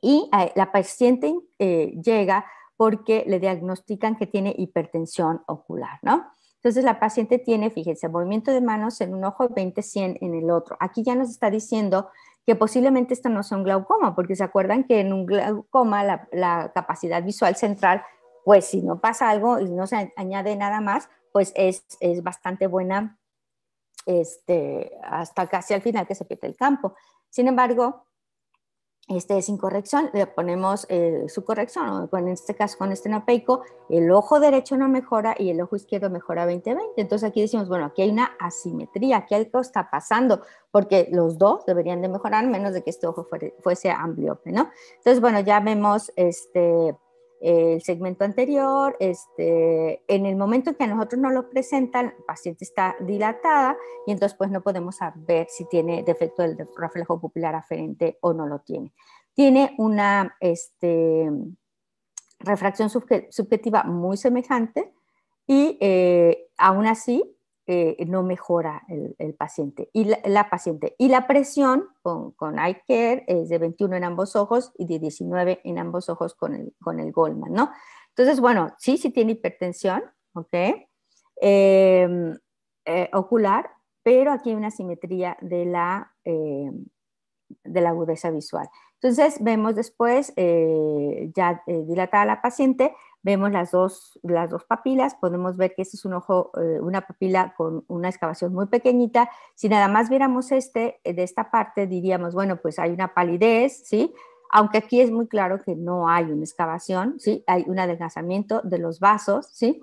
Y la paciente eh, llega porque le diagnostican que tiene hipertensión ocular, ¿no? Entonces la paciente tiene, fíjense, movimiento de manos en un ojo, 20-100 en el otro. Aquí ya nos está diciendo que posiblemente esto no sea un glaucoma, porque se acuerdan que en un glaucoma la, la, capacidad visual central pues si no pasa algo y no se añade nada más, pues es, bastante buena este, hasta casi al final que se pierde el campo. Sin embargo, este sin corrección, le ponemos eh, su corrección, o en este caso con este estenopeico, el ojo derecho no mejora y el ojo izquierdo mejora 20-20. Entonces aquí decimos, bueno, aquí hay una asimetría, aquí algo está pasando, porque los dos deberían de mejorar, menos de que este ojo fuese amplio. ¿no? Entonces, bueno, ya vemos este, el segmento anterior, este, en el momento en que a nosotros nos lo presentan, el paciente está dilatada y entonces pues no podemos saber si tiene defecto del reflejo pupilar aferente o no lo tiene. Tiene una este, refracción subjetiva muy semejante y eh, aún así eh, no mejora el, paciente y la, paciente. Y la presión con, con eye care es de 21 en ambos ojos y de 19 en ambos ojos con el, con el Goldman, ¿no? Entonces, bueno, sí, sí tiene hipertensión, em, eh, ocular, pero aquí hay una simetría de la, eh, de la agudeza visual. Entonces, vemos después, ya dilatada la paciente, Vemos las dos, las dos papilas, podemos ver que este es un ojo, eh, una papila con una excavación muy pequeñita. Si nada más viéramos este, eh, de esta parte, diríamos, bueno, pues hay una palidez, ¿sí? Aunque aquí es muy claro que no hay una excavación, ¿sí? Hay un adelgazamiento de los vasos, ¿sí?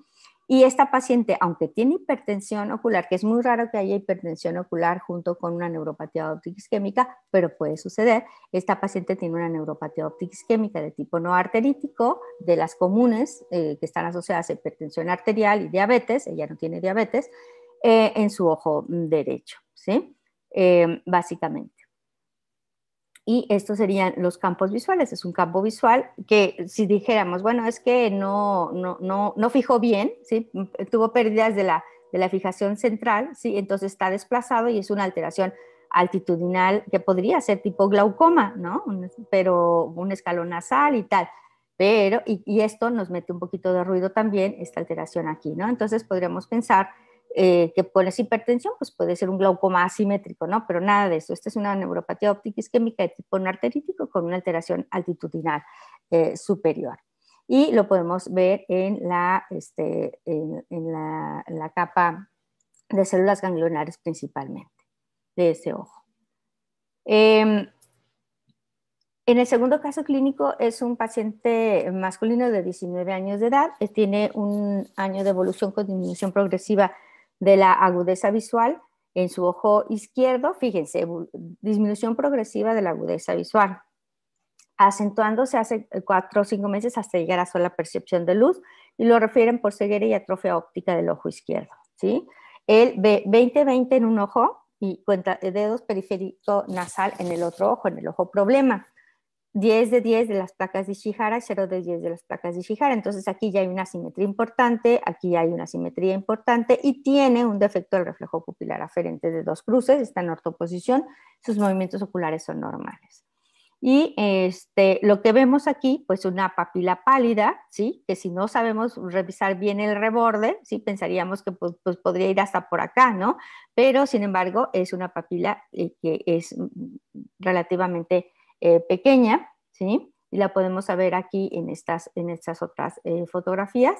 Y esta paciente, aunque tiene hipertensión ocular, que es muy raro que haya hipertensión ocular junto con una neuropatía óptica isquémica, pero puede suceder, esta paciente tiene una neuropatía óptica isquémica de tipo no arterítico, de las comunes eh, que están asociadas a hipertensión arterial y diabetes, ella no tiene diabetes, eh, en su ojo derecho, ¿sí? Eh, básicamente. Y estos serían los campos visuales. Es un campo visual que si dijéramos, bueno, es que no, no, no, no fijó bien, ¿sí? Mm, eh, tuvo pérdidas de la, fijación central, ¿sí? entonces está desplazado y es una alteración altitudinal que podría ser tipo glaucoma, ¿no? pero un escalón nasal y tal. Pero, y, esto nos mete un poquito de ruido también, esta alteración aquí, ¿no? Entonces podríamos pensar eh, que pones hipertensión, pues puede ser un glaucoma asimétrico, ¿no? Pero nada de eso. Esta es una neuropatía óptica isquémica de tipo no arterítico con una alteración altitudinal eh, superior. Y lo podemos ver este, en la, en, la, capa de células ganglionares principalmente, de ese ojo. Em, en el segundo caso clínico es un paciente masculino de 19 años de edad, tiene un año de evolución con disminución progresiva de la agudeza visual en su ojo izquierdo, fíjense, disminución progresiva de la agudeza visual, acentuándose hace eh, cuatro o cinco meses hasta llegar a sola percepción de luz y lo refieren por ceguera y atrofia óptica del ojo izquierdo, ¿sí? El 20-20 en un ojo y cuenta eh, dedos periférico nasal en el otro ojo, en el ojo problema. 10 de 10 de las placas de Ishihara, 0 de 10 de las placas de Ishihara. Entonces aquí ya hay una simetría importante, aquí hay una simetría importante y tiene un defecto del reflejo pupilar aferente de dos cruces, está en ortoposición, sus movimientos oculares son normales. Y este, lo que vemos aquí, pues una papila pálida, ¿sí? que si no sabemos revisar bien el reborde, ¿sí? pensaríamos que pues, pues podría ir hasta por acá, ¿no? Pero sin embargo es una papila eh, que es mm, relativamente eh, pequeña, ¿sí? Y la podemos ver aquí en estas, en estas otras eh, fotografías,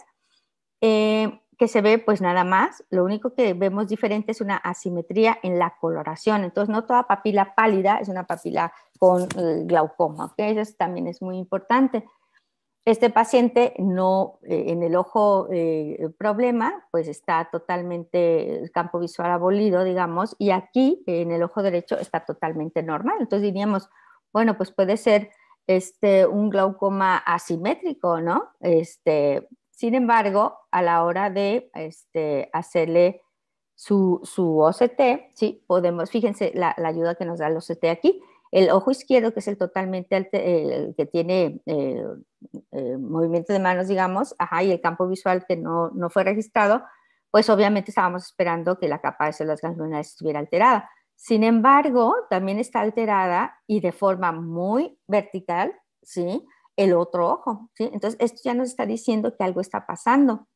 eh, que se ve pues nada más, lo único que vemos diferente es una asimetría en la coloración, entonces no toda papila pálida es una papila con glaucoma, ¿ok? Eso también es muy importante. Este paciente no, en el ojo problema, pues está totalmente el campo visual abolido, digamos, y aquí en el ojo derecho está totalmente normal. Entonces diríamos, bueno, pues puede ser este, un glaucoma asimétrico, ¿no? Este, sin embargo, a la hora de este, hacerle su, OCT, sí, podemos, fíjense la, ayuda que nos da el OCT aquí. El ojo izquierdo, que es el totalmente, el que tiene eh, eh, movimiento de manos, digamos, y el campo visual que no, fue registrado, pues obviamente estábamos esperando que la capa de células ganglionares estuviera alterada. Sin embargo, también está alterada y de forma muy vertical, ¿sí? El otro ojo, Entonces, esto ya nos está diciendo que algo está pasando.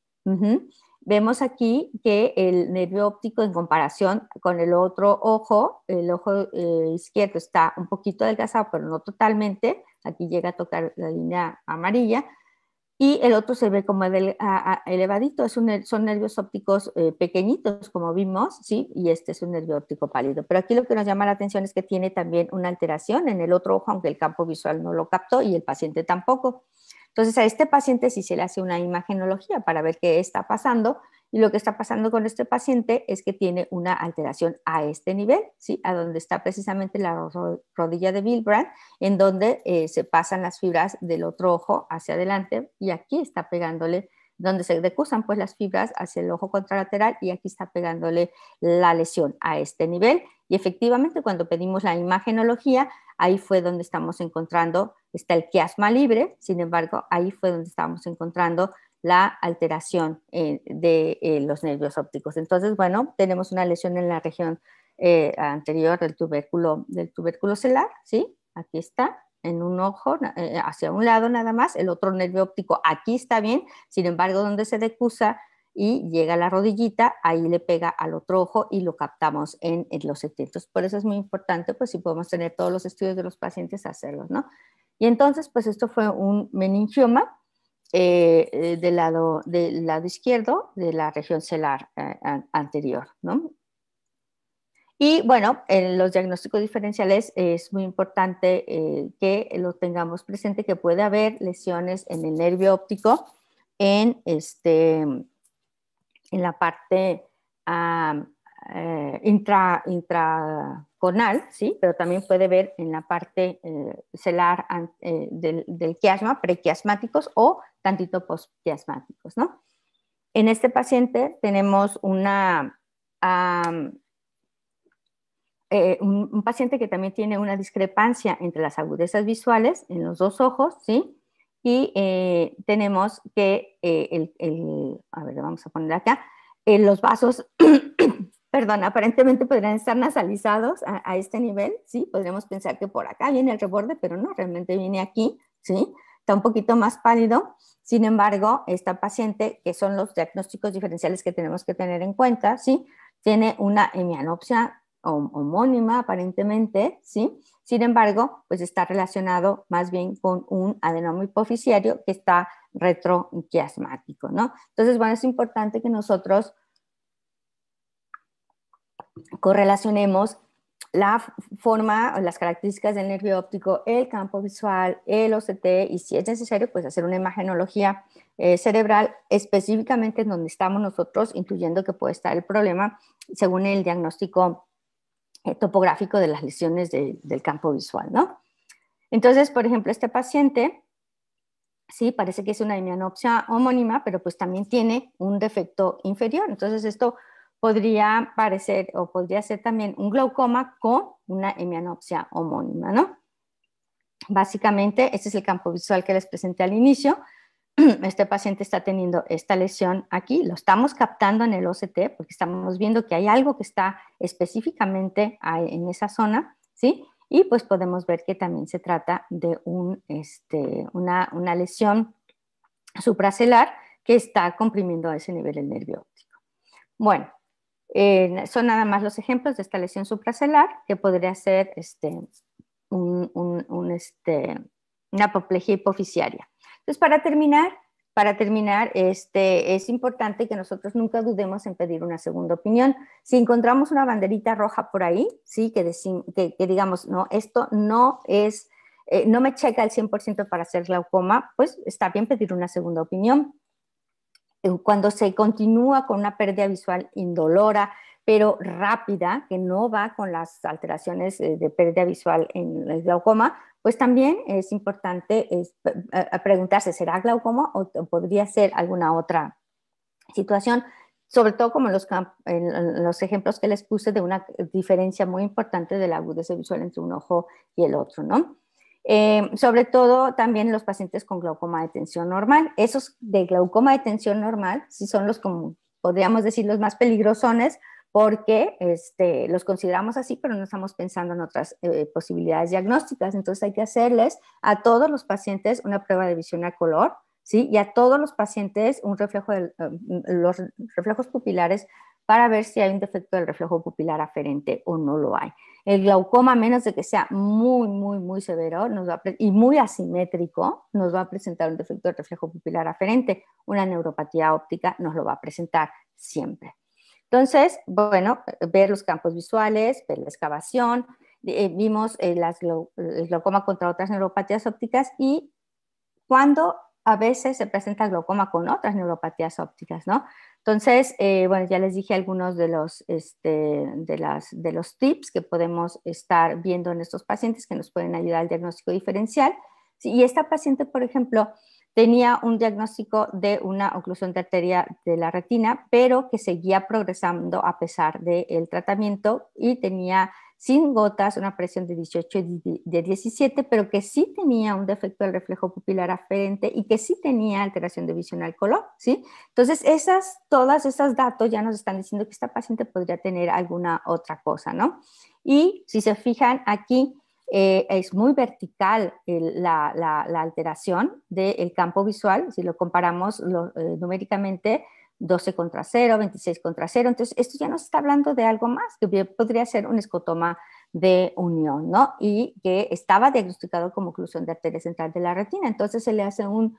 Vemos aquí que el nervio óptico en comparación con el otro ojo, el ojo eh, izquierdo está un poquito adelgazado, pero no totalmente. Aquí llega a tocar la línea amarilla, y el otro se ve como elevadito, es son nervios ópticos eh, pequeñitos, como vimos, ¿sí? y este es un nervio óptico pálido. Pero aquí lo que nos llama la atención es que tiene también una alteración en el otro ojo, aunque el campo visual no lo captó y el paciente tampoco. Entonces a este paciente sí se le hace una imagenología para ver qué está pasando y lo que está pasando con este paciente es que tiene una alteración a este nivel, ¿sí? a donde está precisamente la rodilla de Bilbrand, en donde eh, se pasan las fibras del otro ojo hacia adelante y aquí está pegándole donde se recusan pues las fibras hacia el ojo contralateral y aquí está pegándole la lesión a este nivel y efectivamente cuando pedimos la imagenología ahí fue donde estamos encontrando está el quiasma libre sin embargo ahí fue donde estábamos encontrando la alteración eh, de eh, los nervios ópticos. Entonces, bueno, tenemos una lesión en la región eh, anterior del tubérculo, del tubérculo celar, ¿sí? Aquí está, en un ojo, hacia un lado nada más, el otro nervio óptico aquí está bien, sin embargo, donde se decusa y llega a la rodillita, ahí le pega al otro ojo y lo captamos en, los estentos. Por eso es muy importante, pues si podemos tener todos los estudios de los pacientes, hacerlos, ¿no? Y entonces, pues esto fue un meningioma eh, eh, del, lado, del lado izquierdo de la región celar eh, anterior. ¿no? Y bueno, en los diagnósticos diferenciales es muy importante que lo tengamos presente, que puede haber lesiones en el nervio óptico, en, este, en la parte ah, intra, intra, ¿sí? pero también puede ver en la parte eh, celar eh, del, del, quiasma, prequiasmáticos o tantito postquiasmáticos. ¿no? En este paciente tenemos una, eh, un, paciente que también tiene una discrepancia entre las agudezas visuales en los dos ojos, ¿sí? y tenemos que el, el, a ver, vamos a poner acá, los vasos perdón, aparentemente podrían estar nasalizados a, este nivel, ¿sí? Podríamos pensar que por acá viene el reborde, pero no, realmente viene aquí, ¿sí? Está un poquito más pálido. Sin embargo, esta paciente, que son los diagnósticos diferenciales que tenemos que tener en cuenta, ¿sí? Tiene una hemianopsia homónima aparentemente, ¿sí? Sin embargo, pues está relacionado más bien con un adenoma hipoficiario que está retroquiasmático, ¿no? Entonces, bueno, es importante que nosotros correlacionemos la forma o las características del nervio óptico, el campo visual, el OCT y si es necesario, pues hacer una imagenología eh, cerebral específicamente en donde estamos nosotros, incluyendo que puede estar el problema según el diagnóstico eh, topográfico de las lesiones del campo visual, ¿no? Entonces, por ejemplo, este paciente, sí, parece que es una hemianopsia homónima, pero pues también tiene un defecto inferior. Entonces, esto podría parecer o podría ser también un glaucoma con una hemianopsia homónima, ¿no? Básicamente, este es el campo visual que les presenté al inicio. Este paciente está teniendo esta lesión aquí, lo estamos captando en el OCT porque estamos viendo que hay algo que está específicamente en esa zona, ¿sí? Y pues podemos ver que también se trata de este, una, una lesión supracelar que está comprimiendo a ese nivel el nervio óptico. Bueno, son nada más los ejemplos de esta lesión supracelar, que podría ser este, este, una apoplejía hipoficiaria. Entonces, para terminar, para terminar, este, es importante que nosotros nunca dudemos en pedir una segunda opinión. Si encontramos una banderita roja por ahí, sí, que, digamos, no, esto no es, eh, no me checa el 100% para hacer glaucoma, pues está bien pedir una segunda opinión. Eh, cuando se continúa con una pérdida visual indolora, pero rápida, que no va con las alteraciones eh, de pérdida visual en el glaucoma, pues también es importante eh, preguntarse, ¿será glaucoma o podría ser alguna otra situación? Sobre todo como los, los ejemplos que les puse de una diferencia muy importante de la agudeza visual entre un ojo y el otro, ¿no? Eh, sobre todo también los pacientes con glaucoma de tensión normal. Esos de glaucoma de tensión normal sí son los, como podríamos decir, los más peligrosones porque este, los consideramos así, pero no estamos pensando en otras eh, posibilidades diagnósticas. Entonces hay que hacerles a todos los pacientes una prueba de visión a color, ¿sí? Y a todos los pacientes un reflejo de, eh, los reflejos pupilares para ver si hay un defecto del reflejo pupilar aferente o no lo hay. El glaucoma, menos de que sea muy, muy, muy severo nos y muy asimétrico, nos va a presentar un defecto del reflejo pupilar aferente. Una neuropatía óptica nos lo va a presentar siempre. Entonces, bueno, ver los campos visuales, ver la excavación, eh, vimos eh, el glaucoma contra otras neuropatías ópticas y cuando a veces se presenta glaucoma con otras neuropatías ópticas, ¿no? Entonces, eh, bueno, ya les dije algunos de los, este, de, las, de los tips que podemos estar viendo en estos pacientes que nos pueden ayudar al diagnóstico diferencial. y esta paciente, por ejemplo, tenía un diagnóstico de una oclusión de arteria de la retina, pero que seguía progresando a pesar del tratamiento y tenía sin gotas una presión de 18 y de 17, pero que sí tenía un defecto del reflejo pupilar aferente y que sí tenía alteración de visión al color, ¿sí? Entonces, esas, todas esas datos ya nos están diciendo que esta paciente podría tener alguna otra cosa, ¿no? Y si se fijan aquí, eh, es muy vertical la, alteración del campo visual, si lo comparamos eh, numéricamente, 12 contra 0, 26 contra 0, entonces esto ya nos está hablando de algo más, que podría ser un escotoma de unión, ¿no? Y que estaba diagnosticado como oclusión de arteria central de la retina, entonces se le hace un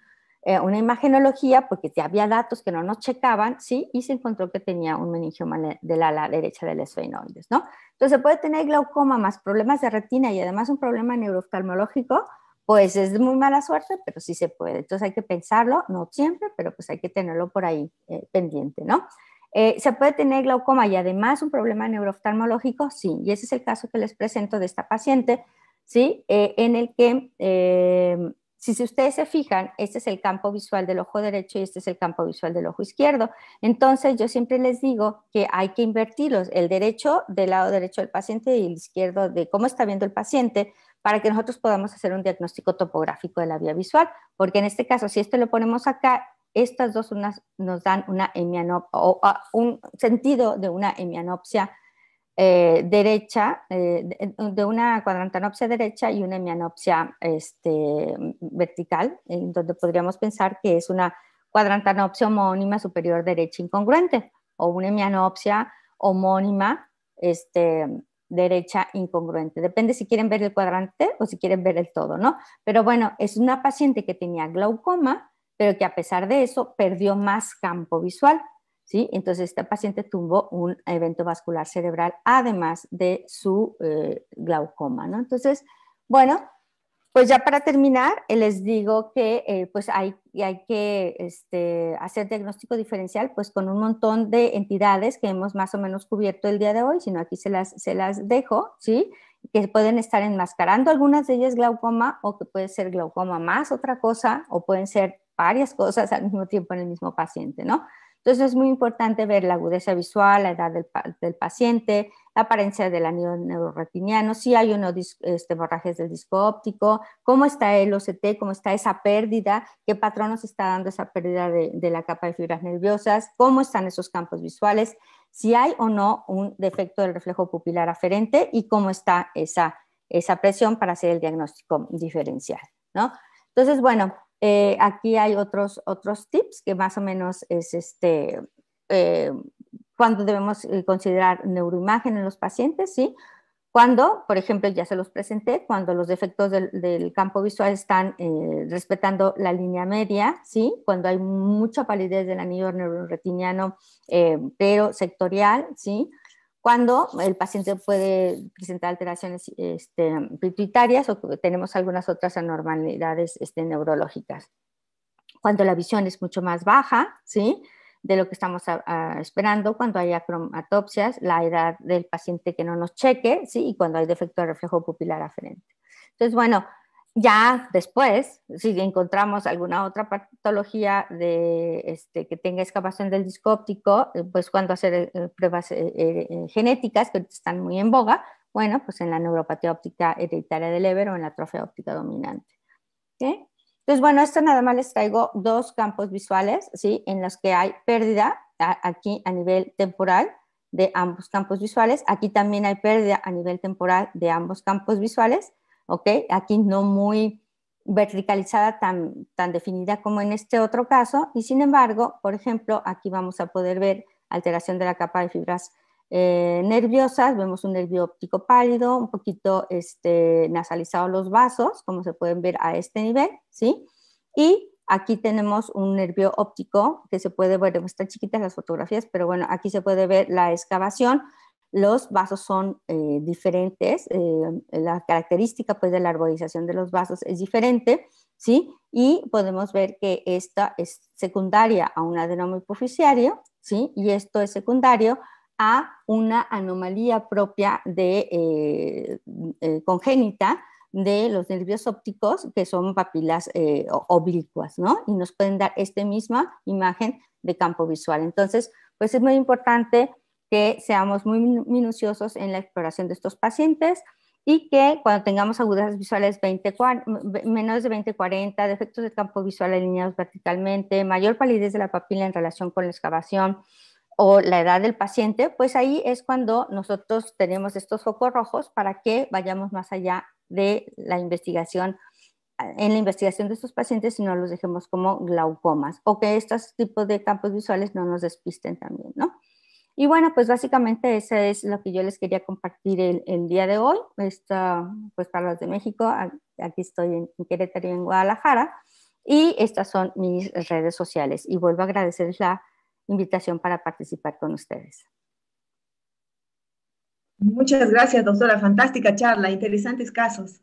eh, una imagenología porque había datos que no nos checaban, ¿sí? Y se encontró que tenía un meningioma del ala derecha del esfenoides, ¿no? Entonces, puede tener glaucoma más problemas de retina y además un problema neurooftalmológico, pues es muy mala suerte, pero sí se puede. Entonces hay que pensarlo, no siempre, pero pues hay que tenerlo por ahí eh, pendiente, ¿no? Eh, ¿Se puede tener glaucoma y además un problema neuroftalmológico? Sí, y ese es el caso que les presento de esta paciente, ¿sí? en el que si, ustedes se fijan, este es el campo visual del ojo derecho y este es el campo visual del ojo izquierdo. Entonces yo siempre les digo que hay que invertirlos, el derecho del lado derecho del paciente y el izquierdo de cómo está viendo el paciente para que nosotros podamos hacer un diagnóstico topográfico de la vía visual, porque en este caso, si esto lo ponemos acá, estas dos unas nos dan una un sentido de una hemianopsia eh, derecha, eh, de, una cuadrantanopsia derecha y una hemianopsia este, vertical, en donde podríamos pensar que es una cuadrantanopsia homónima superior derecha incongruente o una hemianopsia homónima este, derecha incongruente. Depende si quieren ver el cuadrante o si quieren ver el todo, ¿no? Pero bueno, es una paciente que tenía glaucoma, pero que a pesar de eso perdió más campo visual. ¿sí? Entonces, esta paciente tuvo un evento vascular cerebral, además de su eh, glaucoma, ¿no? Entonces, bueno, pues ya para terminar, les digo que eh, pues hay, que este, hacer diagnóstico diferencial pues con un montón de entidades que hemos más o menos cubierto el día de hoy, sino aquí se las, se las dejo, ¿sí? que pueden estar enmascarando algunas de ellas glaucoma o que puede ser glaucoma más otra cosa o pueden ser varias cosas al mismo tiempo en el mismo paciente, ¿no? Entonces es muy importante ver la agudeza visual, la edad del, paciente, la apariencia del anillo neuroretiniano, si hay unos no este, del disco óptico, cómo está el OCT, cómo está esa pérdida, qué patrón nos está dando esa pérdida de, la capa de fibras nerviosas, cómo están esos campos visuales, si hay o no un defecto del reflejo pupilar aferente y cómo está esa, esa presión para hacer el diagnóstico diferencial. Entonces, bueno, eh, aquí hay otros, otros tips que más o menos es este, eh, cuando debemos eh, considerar neuroimagen en los pacientes, ¿sí? Cuando, por ejemplo, ya se los presenté, cuando los defectos del, campo visual están respetando la línea media, ¿sí? Cuando hay mucha palidez del anillo neuroretiniano, pero sectorial, ¿sí? cuando el paciente puede presentar alteraciones este, pituitarias o tenemos algunas otras anormalidades este, neurológicas. Cuando la visión es mucho más baja, ¿sí? de lo que estamos esperando, cuando hay acromatopsias, la edad del paciente que no nos cheque, ¿sí? y cuando hay defecto de reflejo pupilar aferente. Entonces, bueno, ya después, si encontramos alguna otra patología este, que tenga escapación del disco óptico, eh, pues cuando hacer eh, eh, pruebas genéticas, que están muy en boga, bueno, pues en la neuropatía óptica hereditaria del Leber o en la atrofia óptica dominante. Entonces, bueno, esto nada más les traigo dos campos visuales, ¿sí? En los que hay pérdida aquí a nivel temporal de ambos campos visuales. Aquí también hay pérdida a nivel temporal de ambos campos visuales Aquí no muy verticalizada tan, tan definida como en este otro caso y sin embargo, por ejemplo, aquí vamos a poder ver alteración de la capa de fibras eh, nerviosas, vemos un nervio óptico pálido, un poquito este, nasalizado los vasos, como se pueden ver a este nivel, ¿sí? Y aquí tenemos un nervio óptico que se puede, bueno, están chiquitas las fotografías, pero bueno, aquí se puede ver la excavación los vasos son eh, diferentes, eh, la característica pues, de la arborización de los vasos es diferente, ¿sí? Y podemos ver que esta es secundaria a un adenoma hipoficiario, ¿sí? Y esto es secundario a una anomalía propia de, eh, congénita de los nervios ópticos, que son papilas oblicuas, ¿no? Y nos pueden dar esta misma imagen de campo visual. Entonces, pues es muy importante que seamos muy minuciosos en la exploración de estos pacientes y que cuando tengamos agudas visuales 20, menores de 20-40, defectos de campo visual alineados verticalmente, mayor palidez de la papila en relación con la excavación o la edad del paciente, pues ahí es cuando nosotros tenemos estos focos rojos para que vayamos más allá de la investigación en la investigación de estos pacientes y no los dejemos como glaucomas o que estos tipos de campos visuales no nos despisten también, ¿no? Y bueno, pues básicamente eso es lo que yo les quería compartir el, día de hoy. Esta, pues para los de México, aquí estoy en, Querétaro y en Guadalajara. Y estas son mis redes sociales. Y vuelvo a agradecerles la invitación para participar con ustedes. Muchas gracias, doctora. Fantástica charla, interesantes casos.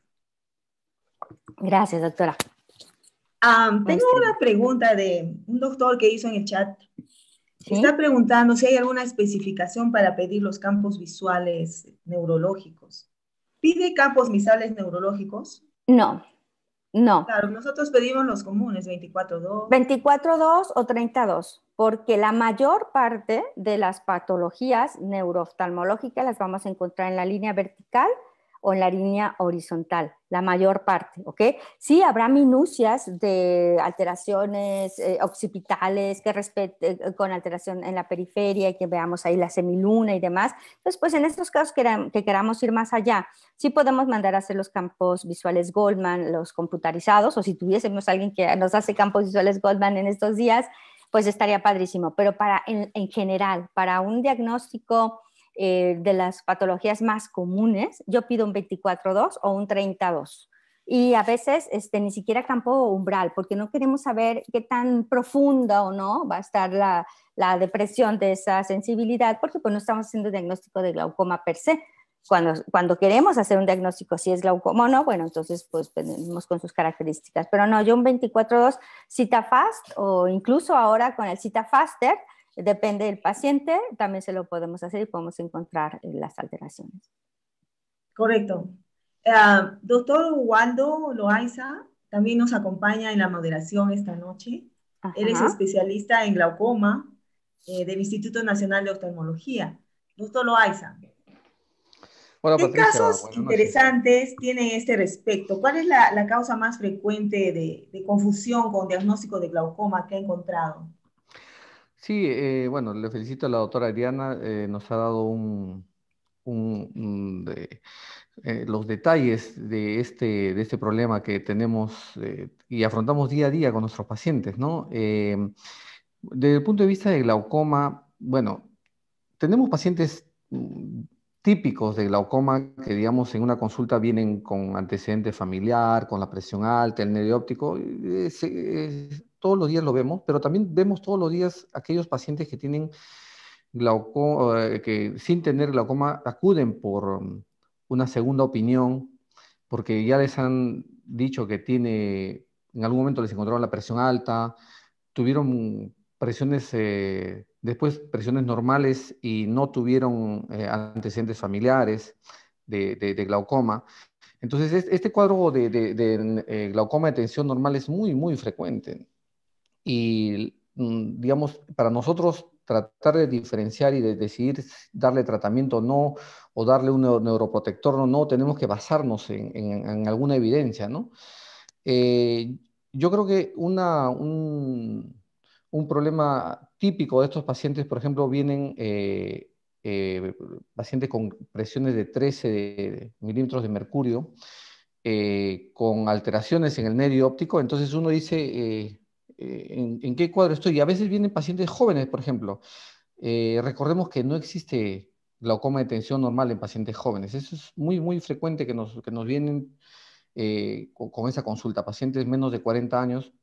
Gracias, doctora. Ah, tengo este, una pregunta de un doctor que hizo en el chat se Está preguntando si hay alguna especificación para pedir los campos visuales neurológicos. ¿Pide campos visuales neurológicos? No, no. Claro, nosotros pedimos los comunes, 24-2. 24-2 o 32, porque la mayor parte de las patologías neurooftalmológicas las vamos a encontrar en la línea vertical o en la línea horizontal, la mayor parte, ¿ok? Sí, habrá minucias de alteraciones eh, occipitales que eh, con alteración en la periferia y que veamos ahí la semiluna y demás. Entonces, pues en estos casos que, queramos ir más allá, sí podemos mandar a hacer los campos visuales Goldman, los computarizados, o si tuviésemos alguien que nos hace campos visuales Goldman en estos días, pues estaría padrísimo. Pero para en general, para un diagnóstico eh, de las patologías más comunes, yo pido un 24-2 o un 32. Y a veces este, ni siquiera campo umbral, porque no queremos saber qué tan profunda o no va a estar la, depresión de esa sensibilidad, porque pues no estamos haciendo diagnóstico de glaucoma per se. Cuando, queremos hacer un diagnóstico si es glaucoma o no, bueno, entonces pues venimos con sus características. Pero no, yo un 24-2 cita o incluso ahora con el cita faster Depende del paciente, también se lo podemos hacer y podemos encontrar eh, las alteraciones. Correcto. Ah, doctor Waldo Loaiza también nos acompaña en la moderación esta noche. Él es especialista en glaucoma eh, del Instituto Nacional de Oftalmología. Doctor Loaiza, ¿Qué casos interesantes tiene este respecto? ¿Cuál es la, causa más frecuente de, confusión con diagnóstico de glaucoma que ha encontrado? Sí, eh, bueno, le felicito a la doctora Ariana, eh, nos ha dado eh, los detalles de este, de este problema que tenemos y afrontamos día a día con nuestros pacientes, ¿no? desde el punto de vista de glaucoma, bueno, tenemos pacientes mm, típicos de glaucoma que, digamos, en una consulta vienen con antecedente familiar, con la presión alta, el nervio óptico, todos los días lo vemos, pero también vemos todos los días aquellos pacientes que tienen glaucoma, eh, que sin tener glaucoma acuden por mm, una segunda opinión, porque ya les han dicho que tiene, en algún momento les encontraron la presión alta, tuvieron presiones, eh, después presiones normales y no tuvieron eh, antecedentes familiares de, glaucoma. Entonces, este cuadro de, de glaucoma de tensión normal es muy, muy frecuente. Y, mm, digamos, para nosotros tratar de diferenciar y de decidir darle tratamiento o no, o darle un neuroprotector o no, tenemos que basarnos en, alguna evidencia, ¿no? Eh, yo creo que una, un, problema típico de estos pacientes, por ejemplo, vienen eh, eh, pacientes con presiones de 13 milímetros de mercurio, con alteraciones en el medio óptico, entonces uno dice eh, en, qué cuadro estoy. A veces vienen pacientes jóvenes, por ejemplo. Eh, recordemos que no existe glaucoma de tensión normal en pacientes jóvenes. Eso es muy, muy frecuente que nos, vienen eh, con, esa consulta. Pacientes menos de 40 años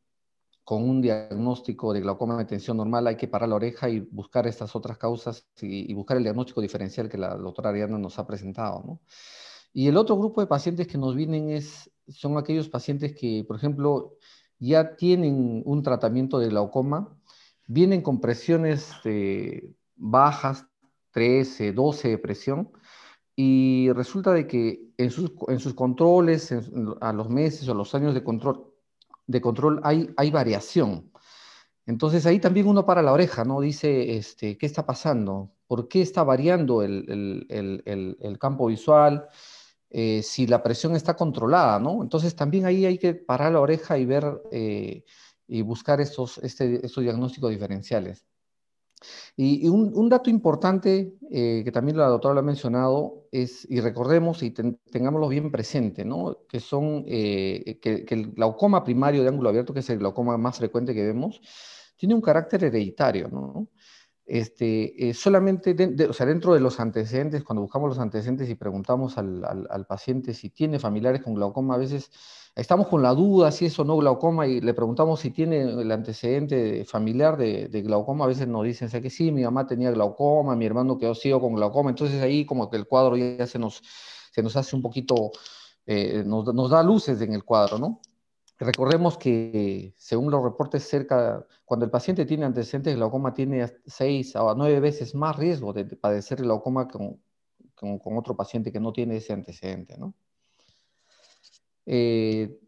con un diagnóstico de glaucoma de tensión normal hay que parar la oreja y buscar estas otras causas y, buscar el diagnóstico diferencial que la doctora Ariana nos ha presentado. Y el otro grupo de pacientes que nos vienen es, son aquellos pacientes que, por ejemplo, ya tienen un tratamiento de glaucoma, vienen con presiones este, bajas, 13, 12 de presión, y resulta de que en sus, controles, a los meses o los años de control, de control hay, variación. Entonces ahí también uno para la oreja, ¿no? Dice, este, ¿qué está pasando? ¿Por qué está variando el campo visual? Eh, si la presión está controlada, ¿no? Entonces también ahí hay que parar la oreja y ver eh, y buscar este, esos diagnósticos diferenciales. Y, un, dato importante eh, que también la doctora lo ha mencionado es, y recordemos y tengámoslo bien presente, ¿no? que son que, el glaucoma primario de ángulo abierto, que es el glaucoma más frecuente que vemos, tiene un carácter hereditario. ¿no? Este, eh, solamente o sea, dentro de los antecedentes, cuando buscamos los antecedentes y preguntamos al, paciente si tiene familiares con glaucoma, a veces estamos con la duda si es o no glaucoma y le preguntamos si tiene el antecedente familiar de, glaucoma, a veces nos dicen, o que sí, mi mamá tenía glaucoma, mi hermano quedó ciego con glaucoma, entonces ahí como que el cuadro ya se nos, se nos hace un poquito, eh, nos da luces en el cuadro, ¿no? Recordemos que, según los reportes, cerca, cuando el paciente tiene antecedentes de glaucoma, tiene seis o nueve veces más riesgo de padecer glaucoma con, con, otro paciente que no tiene ese antecedente. Eh,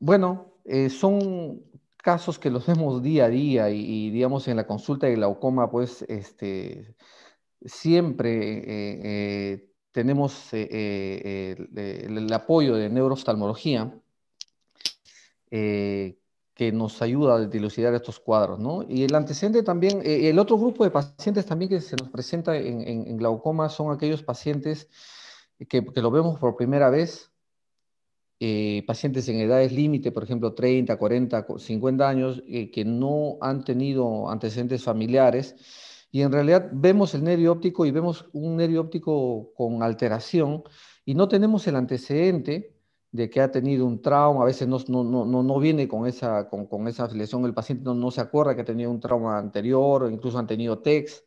bueno, eh, son casos que los vemos día a día y, digamos, en la consulta de glaucoma, pues, este, siempre eh, tenemos el, apoyo de neurooftalmología eh, que nos ayuda a dilucidar estos cuadros, ¿no? Y el antecedente también, eh, el otro grupo de pacientes también que se nos presenta en, glaucoma son aquellos pacientes que, lo vemos por primera vez, eh, pacientes en edades límite, por ejemplo, 30, 40, 50 años, que no han tenido antecedentes familiares, y en realidad vemos el nervio óptico y vemos un nervio óptico con alteración, y no tenemos el antecedente, de que ha tenido un trauma, a veces no, no, no, no viene con esa, con, esa lesión, el paciente no, no, se acuerda que ha tenido un trauma anterior, incluso han tenido TEX,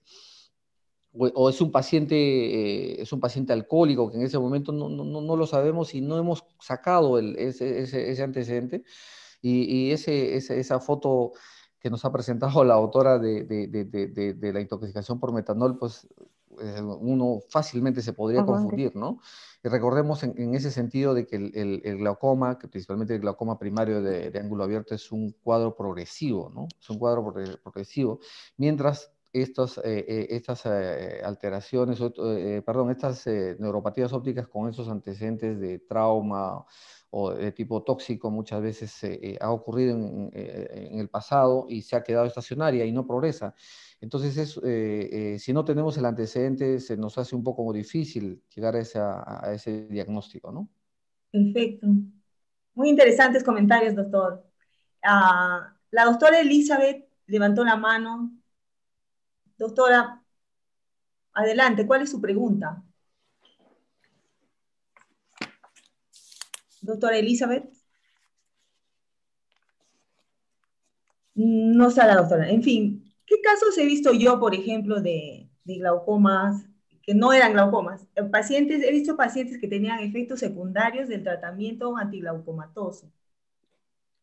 o, es, un paciente, eh, es un paciente alcohólico que en ese momento no, no lo sabemos y no hemos sacado el, ese, antecedente. Y, ese, esa foto que nos ha presentado la autora de, la intoxicación por metanol, pues eh, uno fácilmente se podría confundir, ¿no? recordemos en, ese sentido de que el, glaucoma, que principalmente el glaucoma primario de, de, ángulo abierto, es un cuadro progresivo, ¿no? Es un cuadro progresivo, mientras eh, eh, estas estas eh, alteraciones, perdón, estas neuropatías ópticas con esos antecedentes de trauma o de tipo tóxico muchas veces ha ocurrido en, el pasado y se ha quedado estacionaria y no progresa. Entonces, es, si no tenemos el antecedente, se nos hace un poco difícil llegar a, ese diagnóstico, ¿no? Perfecto. Muy interesantes comentarios, doctor. Ah, la doctora Elizabeth levantó la mano Doctora, adelante, ¿cuál es su pregunta? Doctora Elizabeth. No está la doctora. En fin, ¿qué casos he visto yo, por ejemplo, de, de glaucomas que no eran glaucomas. Pacientes, he visto pacientes que tenían efectos secundarios del tratamiento antiglaucomatoso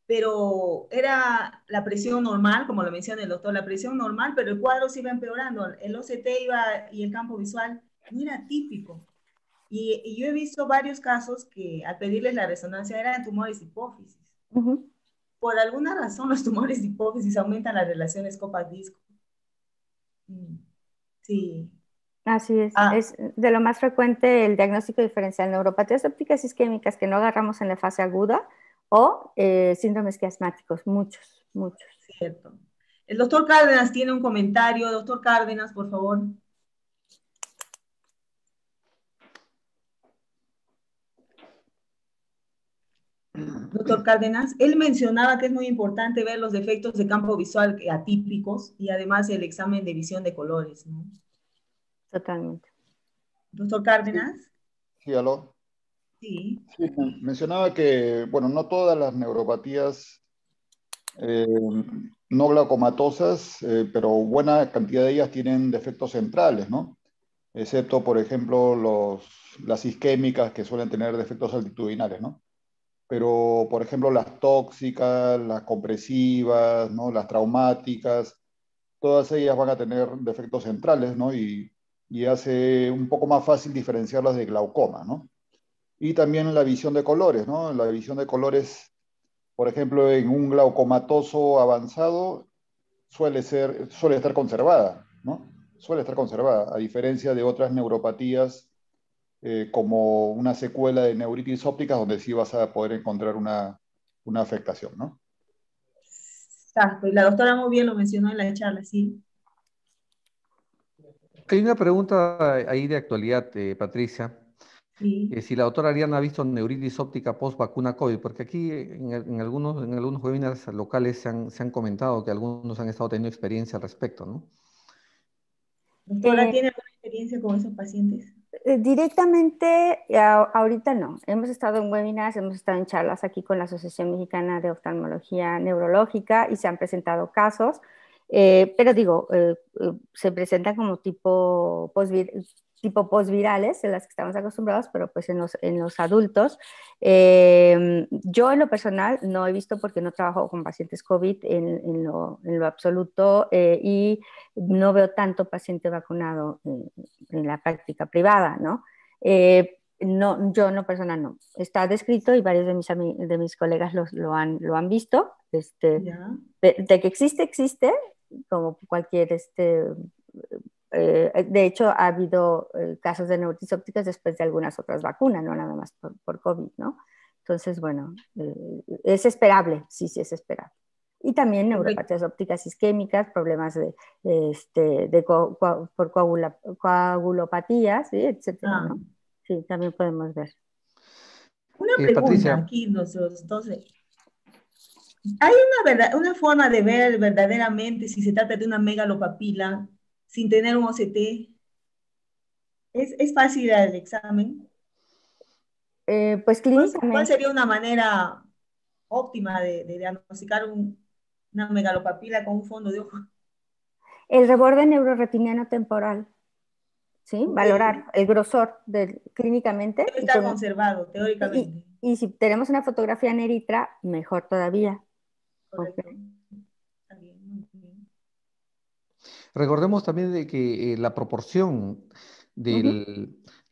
pero era la presión normal, como lo menciona el doctor, la presión normal, pero el cuadro se iba empeorando. El OCT iba y el campo visual no era típico. Y, yo he visto varios casos que al pedirles la resonancia eran tumores hipófisis. Por alguna razón los tumores de hipófisis aumentan las relaciones copa-disco. Mm, sí. Así es. Ah. Es de lo más frecuente el diagnóstico diferencial neuropatías ópticas isquémicas que no agarramos en la fase aguda o eh, síndromes quiasmáticos, muchos, muchos. Cierto. El doctor Cárdenas tiene un comentario. Doctor Cárdenas, por favor. Doctor Cárdenas, él mencionaba que es muy importante ver los defectos de campo visual atípicos y además el examen de visión de colores, ¿no? Totalmente. Doctor Cárdenas. Sí, aló. Sí. mencionaba que, bueno, no todas las neuropatías eh, no glaucomatosas, eh, pero buena cantidad de ellas tienen defectos centrales, ¿no? Excepto, por ejemplo, los, las isquémicas que suelen tener defectos altitudinales, ¿no? Pero, por ejemplo, las tóxicas, las compresivas, ¿no? Las traumáticas, todas ellas van a tener defectos centrales, ¿no? Y, y hace un poco más fácil diferenciarlas de glaucoma, ¿no? Y también la visión de colores, ¿no? La visión de colores, por ejemplo, en un glaucomatoso avanzado suele, ser, suele estar conservada, ¿no? Suele estar conservada, a diferencia de otras neuropatías eh, como una secuela de neuritis ópticas donde sí vas a poder encontrar una, afectación, ¿no? Exacto, y la doctora muy bien lo mencionó en la charla, sí. Hay una pregunta ahí de actualidad, eh, Patricia. Eh, si la doctora Ariana ha visto neuritis óptica post vacuna COVID, porque aquí en, algunos, en algunos webinars locales se han, se han, comentado que algunos han estado teniendo experiencia al respecto, ¿no? ¿Doctora eh, tiene alguna experiencia con esos pacientes? Eh, directamente, ahorita no. Hemos estado en webinars, hemos estado en charlas aquí con la Asociación Mexicana de Oftalmología Neurológica y se han presentado casos. pero digo, se presentan como tipo post tipo postvirales, en las que estamos acostumbrados, pero pues en los, en los adultos. Em, yo en lo personal no he visto porque no trabajo con pacientes COVID en, en, lo, en lo, absoluto eh, y no veo tanto paciente vacunado en, la práctica privada, ¿no? Eh, no, yo no personal no. Está descrito y varios de mis, de mis colegas lo, han, lo han visto. Este, de, de, que existe, existe, como cualquier este, eh, eh, de hecho, ha habido eh, casos de neuritis ópticas después de algunas otras vacunas, no nada más por, COVID, ¿no? Entonces, bueno, es esperable, sí, sí, es esperable. Y también neuropatías ópticas isquémicas, problemas de, este, por coagulopatías, ¿sí? etcétera, ah. Sí, también podemos ver. Una pregunta aquí, entonces, ¿Hay una, una forma de ver verdaderamente si se trata de una megalopapila sin tener un OCT? ¿Es, fácil el examen? Eh, pues clínicamente. ¿Cuál sería una manera óptima de, diagnosticar una megalopapila con un fondo de ojo? El reborde neuroretiniano temporal. ¿Sí? Valorar el grosor clínicamente. Debe estar conservado, teóricamente. Y, si tenemos una fotografía en eritra, mejor todavía. Recordemos también de que eh, la proporción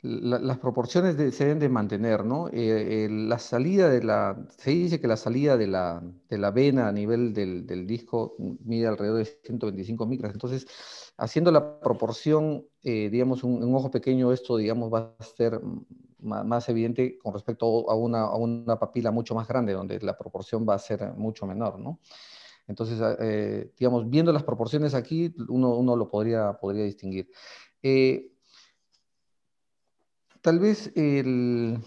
las proporciones se deben de mantener, ¿no? Eh, la salida de la, se dice que la salida de la, de la vena a nivel del, disco mide alrededor de 125 micras, entonces haciendo la proporción, eh, digamos, un, un, ojo pequeño, esto, digamos, va a ser más, evidente con respecto a una, a una, papila mucho más grande, donde la proporción va a ser mucho menor, ¿no? Entonces, ah, eh, digamos, viendo las proporciones aquí, uno, lo podría, podría distinguir. Eh, tal vez el,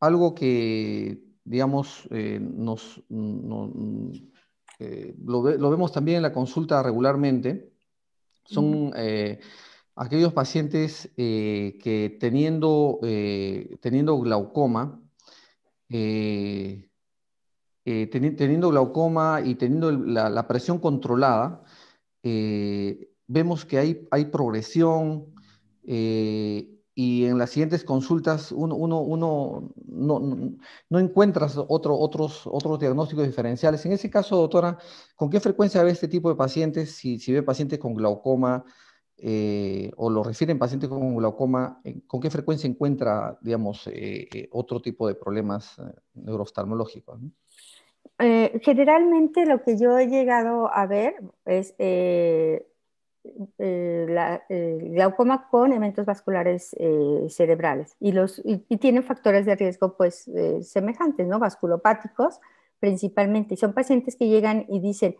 algo que, digamos, eh, nos, mm, lo, vemos también en la consulta regularmente, son aquellos pacientes que teniendo, teniendo glaucoma, eh, teniendo glaucoma y teniendo la, presión controlada, eh, vemos que hay, progresión eh, y en las siguientes consultas uno, no, encuentra encuentras otros, diagnósticos diferenciales. En ese caso, doctora, ¿con qué frecuencia ve este tipo de pacientes? Si, ve pacientes con glaucoma o lo refieren pacientes con glaucoma, ¿con qué frecuencia encuentra, digamos, otro tipo de problemas neurooftalmológicos? Eh, generalmente lo que yo he llegado a ver es eh, eh, la, glaucoma con eventos vasculares cerebrales y, los, tienen factores de riesgo pues semejantes, ¿no? Vasculopáticos principalmente. son pacientes que llegan y dicen,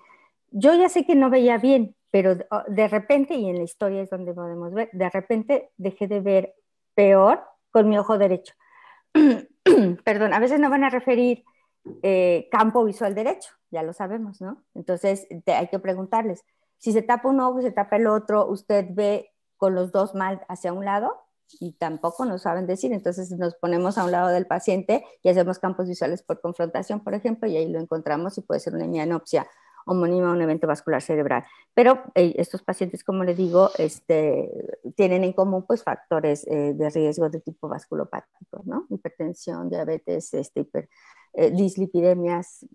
yo ya sé que no veía bien, pero oh, de repente, y en la historia es donde podemos ver, de repente dejé de ver peor con mi ojo derecho. Perdón, a veces no van a referir eh, campo visual derecho, ya lo sabemos, ¿no? Entonces hay que preguntarles, si se tapa un ojo, se tapa el otro, usted ve con los dos mal hacia un lado y tampoco nos saben decir, entonces nos ponemos a un lado del paciente y hacemos campos visuales por confrontación, por ejemplo, y ahí lo encontramos y puede ser una hemianopsia homónima un evento vascular cerebral. Pero eh, estos pacientes, como le digo, este, tienen en común pues, factores eh, de riesgo de tipo vasculopático, ¿no? hipertensión, diabetes, este, eh, dislipidemias,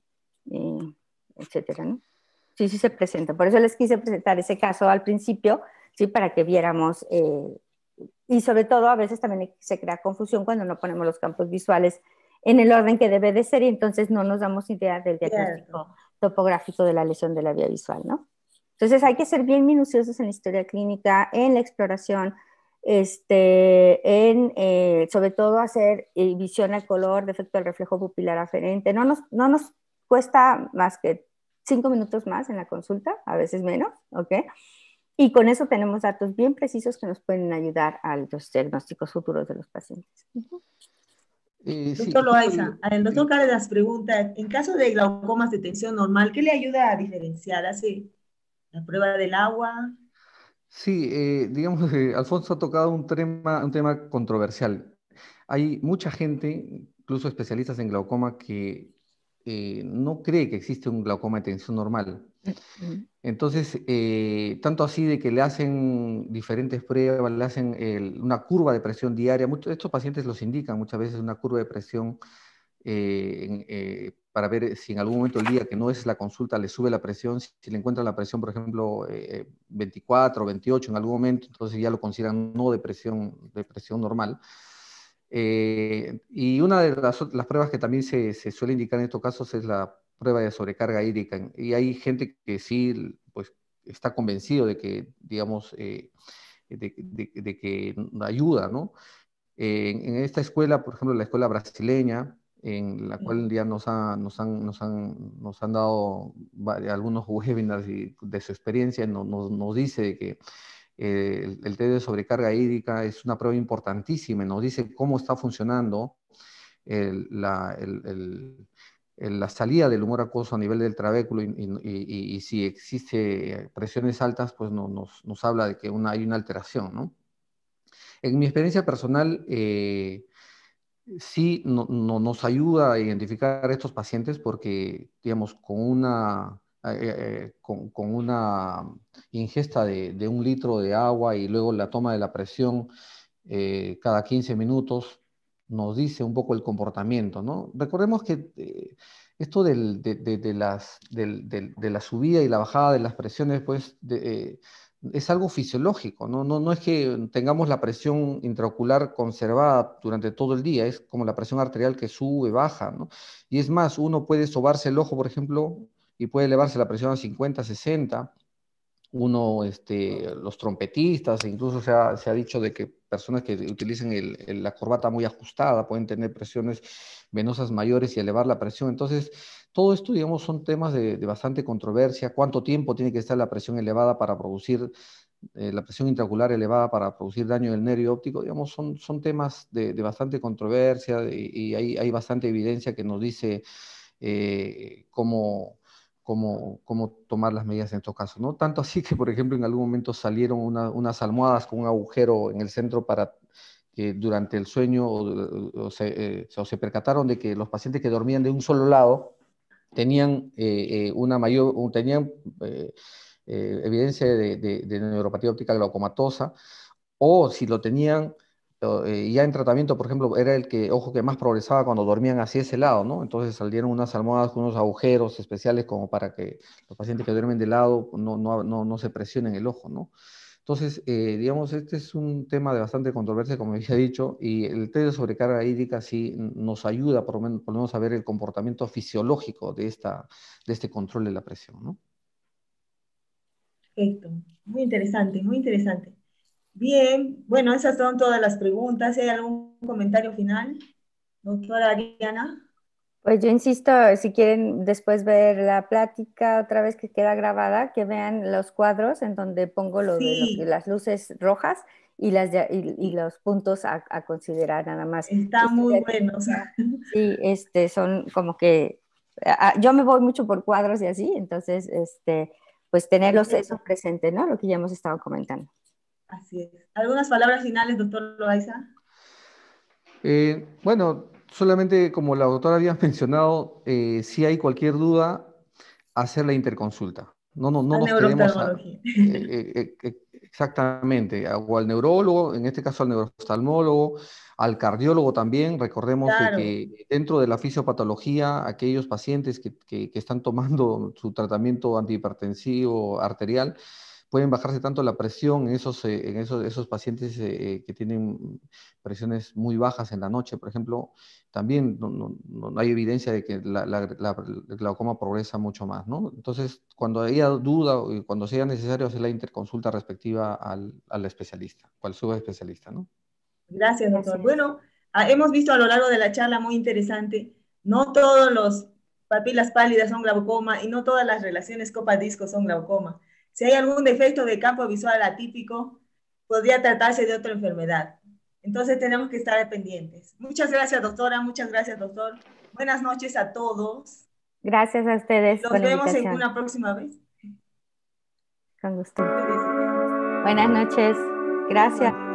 etcétera, Sí, sí se presenta. Por eso les quise presentar ese caso al principio, ¿sí? para que viéramos y sobre todo a veces también se crea confusión cuando no ponemos los campos visuales en el orden que debe de ser y entonces no nos damos idea del diagnóstico topográfico de la lesión de la vía visual, ¿no? Entonces hay que ser bien minuciosos en la historia clínica, en la exploración, este, en, eh, sobre todo hacer eh, visión al color, defecto al reflejo pupilar aferente. No nos, no nos cuesta más que cinco minutos más en la consulta, a veces menos, ¿ok? Y con eso tenemos datos bien precisos que nos pueden ayudar a los diagnósticos futuros de los pacientes. Eh, Doctor sí. Loaiza, El doctor Cárdenas pregunta, en caso de glaucomas de tensión normal, ¿qué le ayuda a diferenciar? ¿Hace la prueba del agua? Sí, eh, digamos, eh, Alfonso ha tocado un tema, un tema controversial. Hay mucha gente, incluso especialistas en glaucoma, que eh, no cree que existe un glaucoma de tensión normal. Entonces, eh, tanto así de que le hacen diferentes pruebas, le hacen una curva de presión diaria, muchos estos pacientes los indican muchas veces una curva de presión eh, para ver si en algún momento del día que no es la consulta le sube la presión, si, le encuentran la presión, por ejemplo, 24 o 28 en algún momento, entonces ya lo consideran no de presión, de presión normal. Eh, y una de las, pruebas que también se, suele indicar en estos casos es la prueba de sobrecarga hídrica. Y hay gente que sí pues, está convencido de que, digamos, eh, de, que ayuda, ¿no? en, esta escuela, por ejemplo, la escuela brasileña, en la cual ya nos, nos, han, nos, han, nos han dado algunos webinars de su experiencia, nos, nos dice que eh, el, el, test de sobrecarga hídrica es una prueba importantísima, nos dice cómo está funcionando la, salida del humor acuoso a nivel del trabéculo y, si existe presiones altas, pues nos, habla de que hay una alteración. En mi experiencia personal, eh, sí nos ayuda a identificar estos pacientes porque, digamos, con una eh, eh, eh, con, una ingesta de, un litro de agua y luego la toma de la presión cada 15 minutos, nos dice un poco el comportamiento. ¿no? Recordemos que esto de, las, de, la subida y la bajada de las presiones, pues es algo fisiológico, ¿no? No, ¿no? es que tengamos la presión intraocular conservada durante todo el día, es como la presión arterial que sube, baja, ¿no? Y es más, uno puede sobarse el ojo, por ejemplo, y puede elevarse la presión a 50, 60. Uno, este, los trompetistas, e incluso se ha, dicho de que personas que utilicen la corbata muy ajustada pueden tener presiones venosas mayores y elevar la presión. Entonces, todo esto, digamos, son temas de, bastante controversia. ¿Cuánto tiempo tiene que estar la presión elevada para producir eh, la presión intracular elevada para producir daño del nervio óptico, digamos, son, son temas de, bastante controversia y, hay, bastante evidencia que nos dice eh, cómo, cómo, tomar las medidas en estos casos, ¿no? Tanto así que, por ejemplo, en algún momento salieron unas almohadas con un agujero en el centro para que durante el sueño o, eh, se, percataron de que los pacientes que dormían de un solo lado tenían eh, eh, una mayor, tenían evidencia de, de neuropatía óptica glaucomatosa o si lo tenían eh, y ya en tratamiento, por ejemplo, era el que, ojo, que más progresaba cuando dormían hacia ese lado, ¿no? Entonces salieron unas almohadas con unos agujeros especiales como para que los pacientes que duermen de lado no, se presionen el ojo, ¿no? Entonces, eh, digamos, este es un tema de bastante controversia, como había dicho, y el test de sobrecarga hídrica sí nos ayuda por lo menos, a ver el comportamiento fisiológico de, esta, de este control de la presión, ¿no? Perfecto, muy interesante, muy interesante. Bien, bueno, esas son todas las preguntas. ¿Hay algún comentario final, doctora Ariana? Pues yo insisto, si quieren después ver la plática otra vez que queda grabada, que vean los cuadros en donde pongo las luces rojas y, las, y, los puntos a, considerar nada más. Está muy bueno. Sí, este, son como que yo me voy mucho por cuadros y así, entonces, este, pues tenerlos eso presente, ¿no? Lo que ya hemos estado comentando. Así es. ¿Algunas palabras finales, doctor Loaiza? Eh, bueno, solamente como la doctora había mencionado, eh, si hay cualquier duda, hacer la interconsulta. No, no, no nos a, eh, exactamente, o al neurólogo, en este caso al neurooftalmólogo, al cardiólogo también. Recordemos que dentro de la fisiopatología, aquellos pacientes que están tomando su tratamiento antihipertensivo arterial, pueden bajarse tanto la presión en esos, eh, en esos, esos pacientes eh, eh, que tienen presiones muy bajas en la noche, por ejemplo, también no, hay evidencia de que la, glaucoma progresa mucho más, ¿no? Entonces, cuando haya duda o cuando sea necesario hacer la interconsulta respectiva al, al especialista cual al subespecialista, ¿no? Gracias, doctor. Bueno, ah, hemos visto a lo largo de la charla muy interesante, no todos los papilas pálidas son glaucoma y no todas las relaciones copa-disco son glaucoma. Si hay algún defecto de campo visual atípico, podría tratarse de otra enfermedad. Entonces tenemos que estar pendientes. Muchas gracias, doctora. Muchas gracias, doctor. Buenas noches a todos. Gracias a ustedes. Nos vemos en una próxima vez. Con gusto. Buenas noches. Gracias.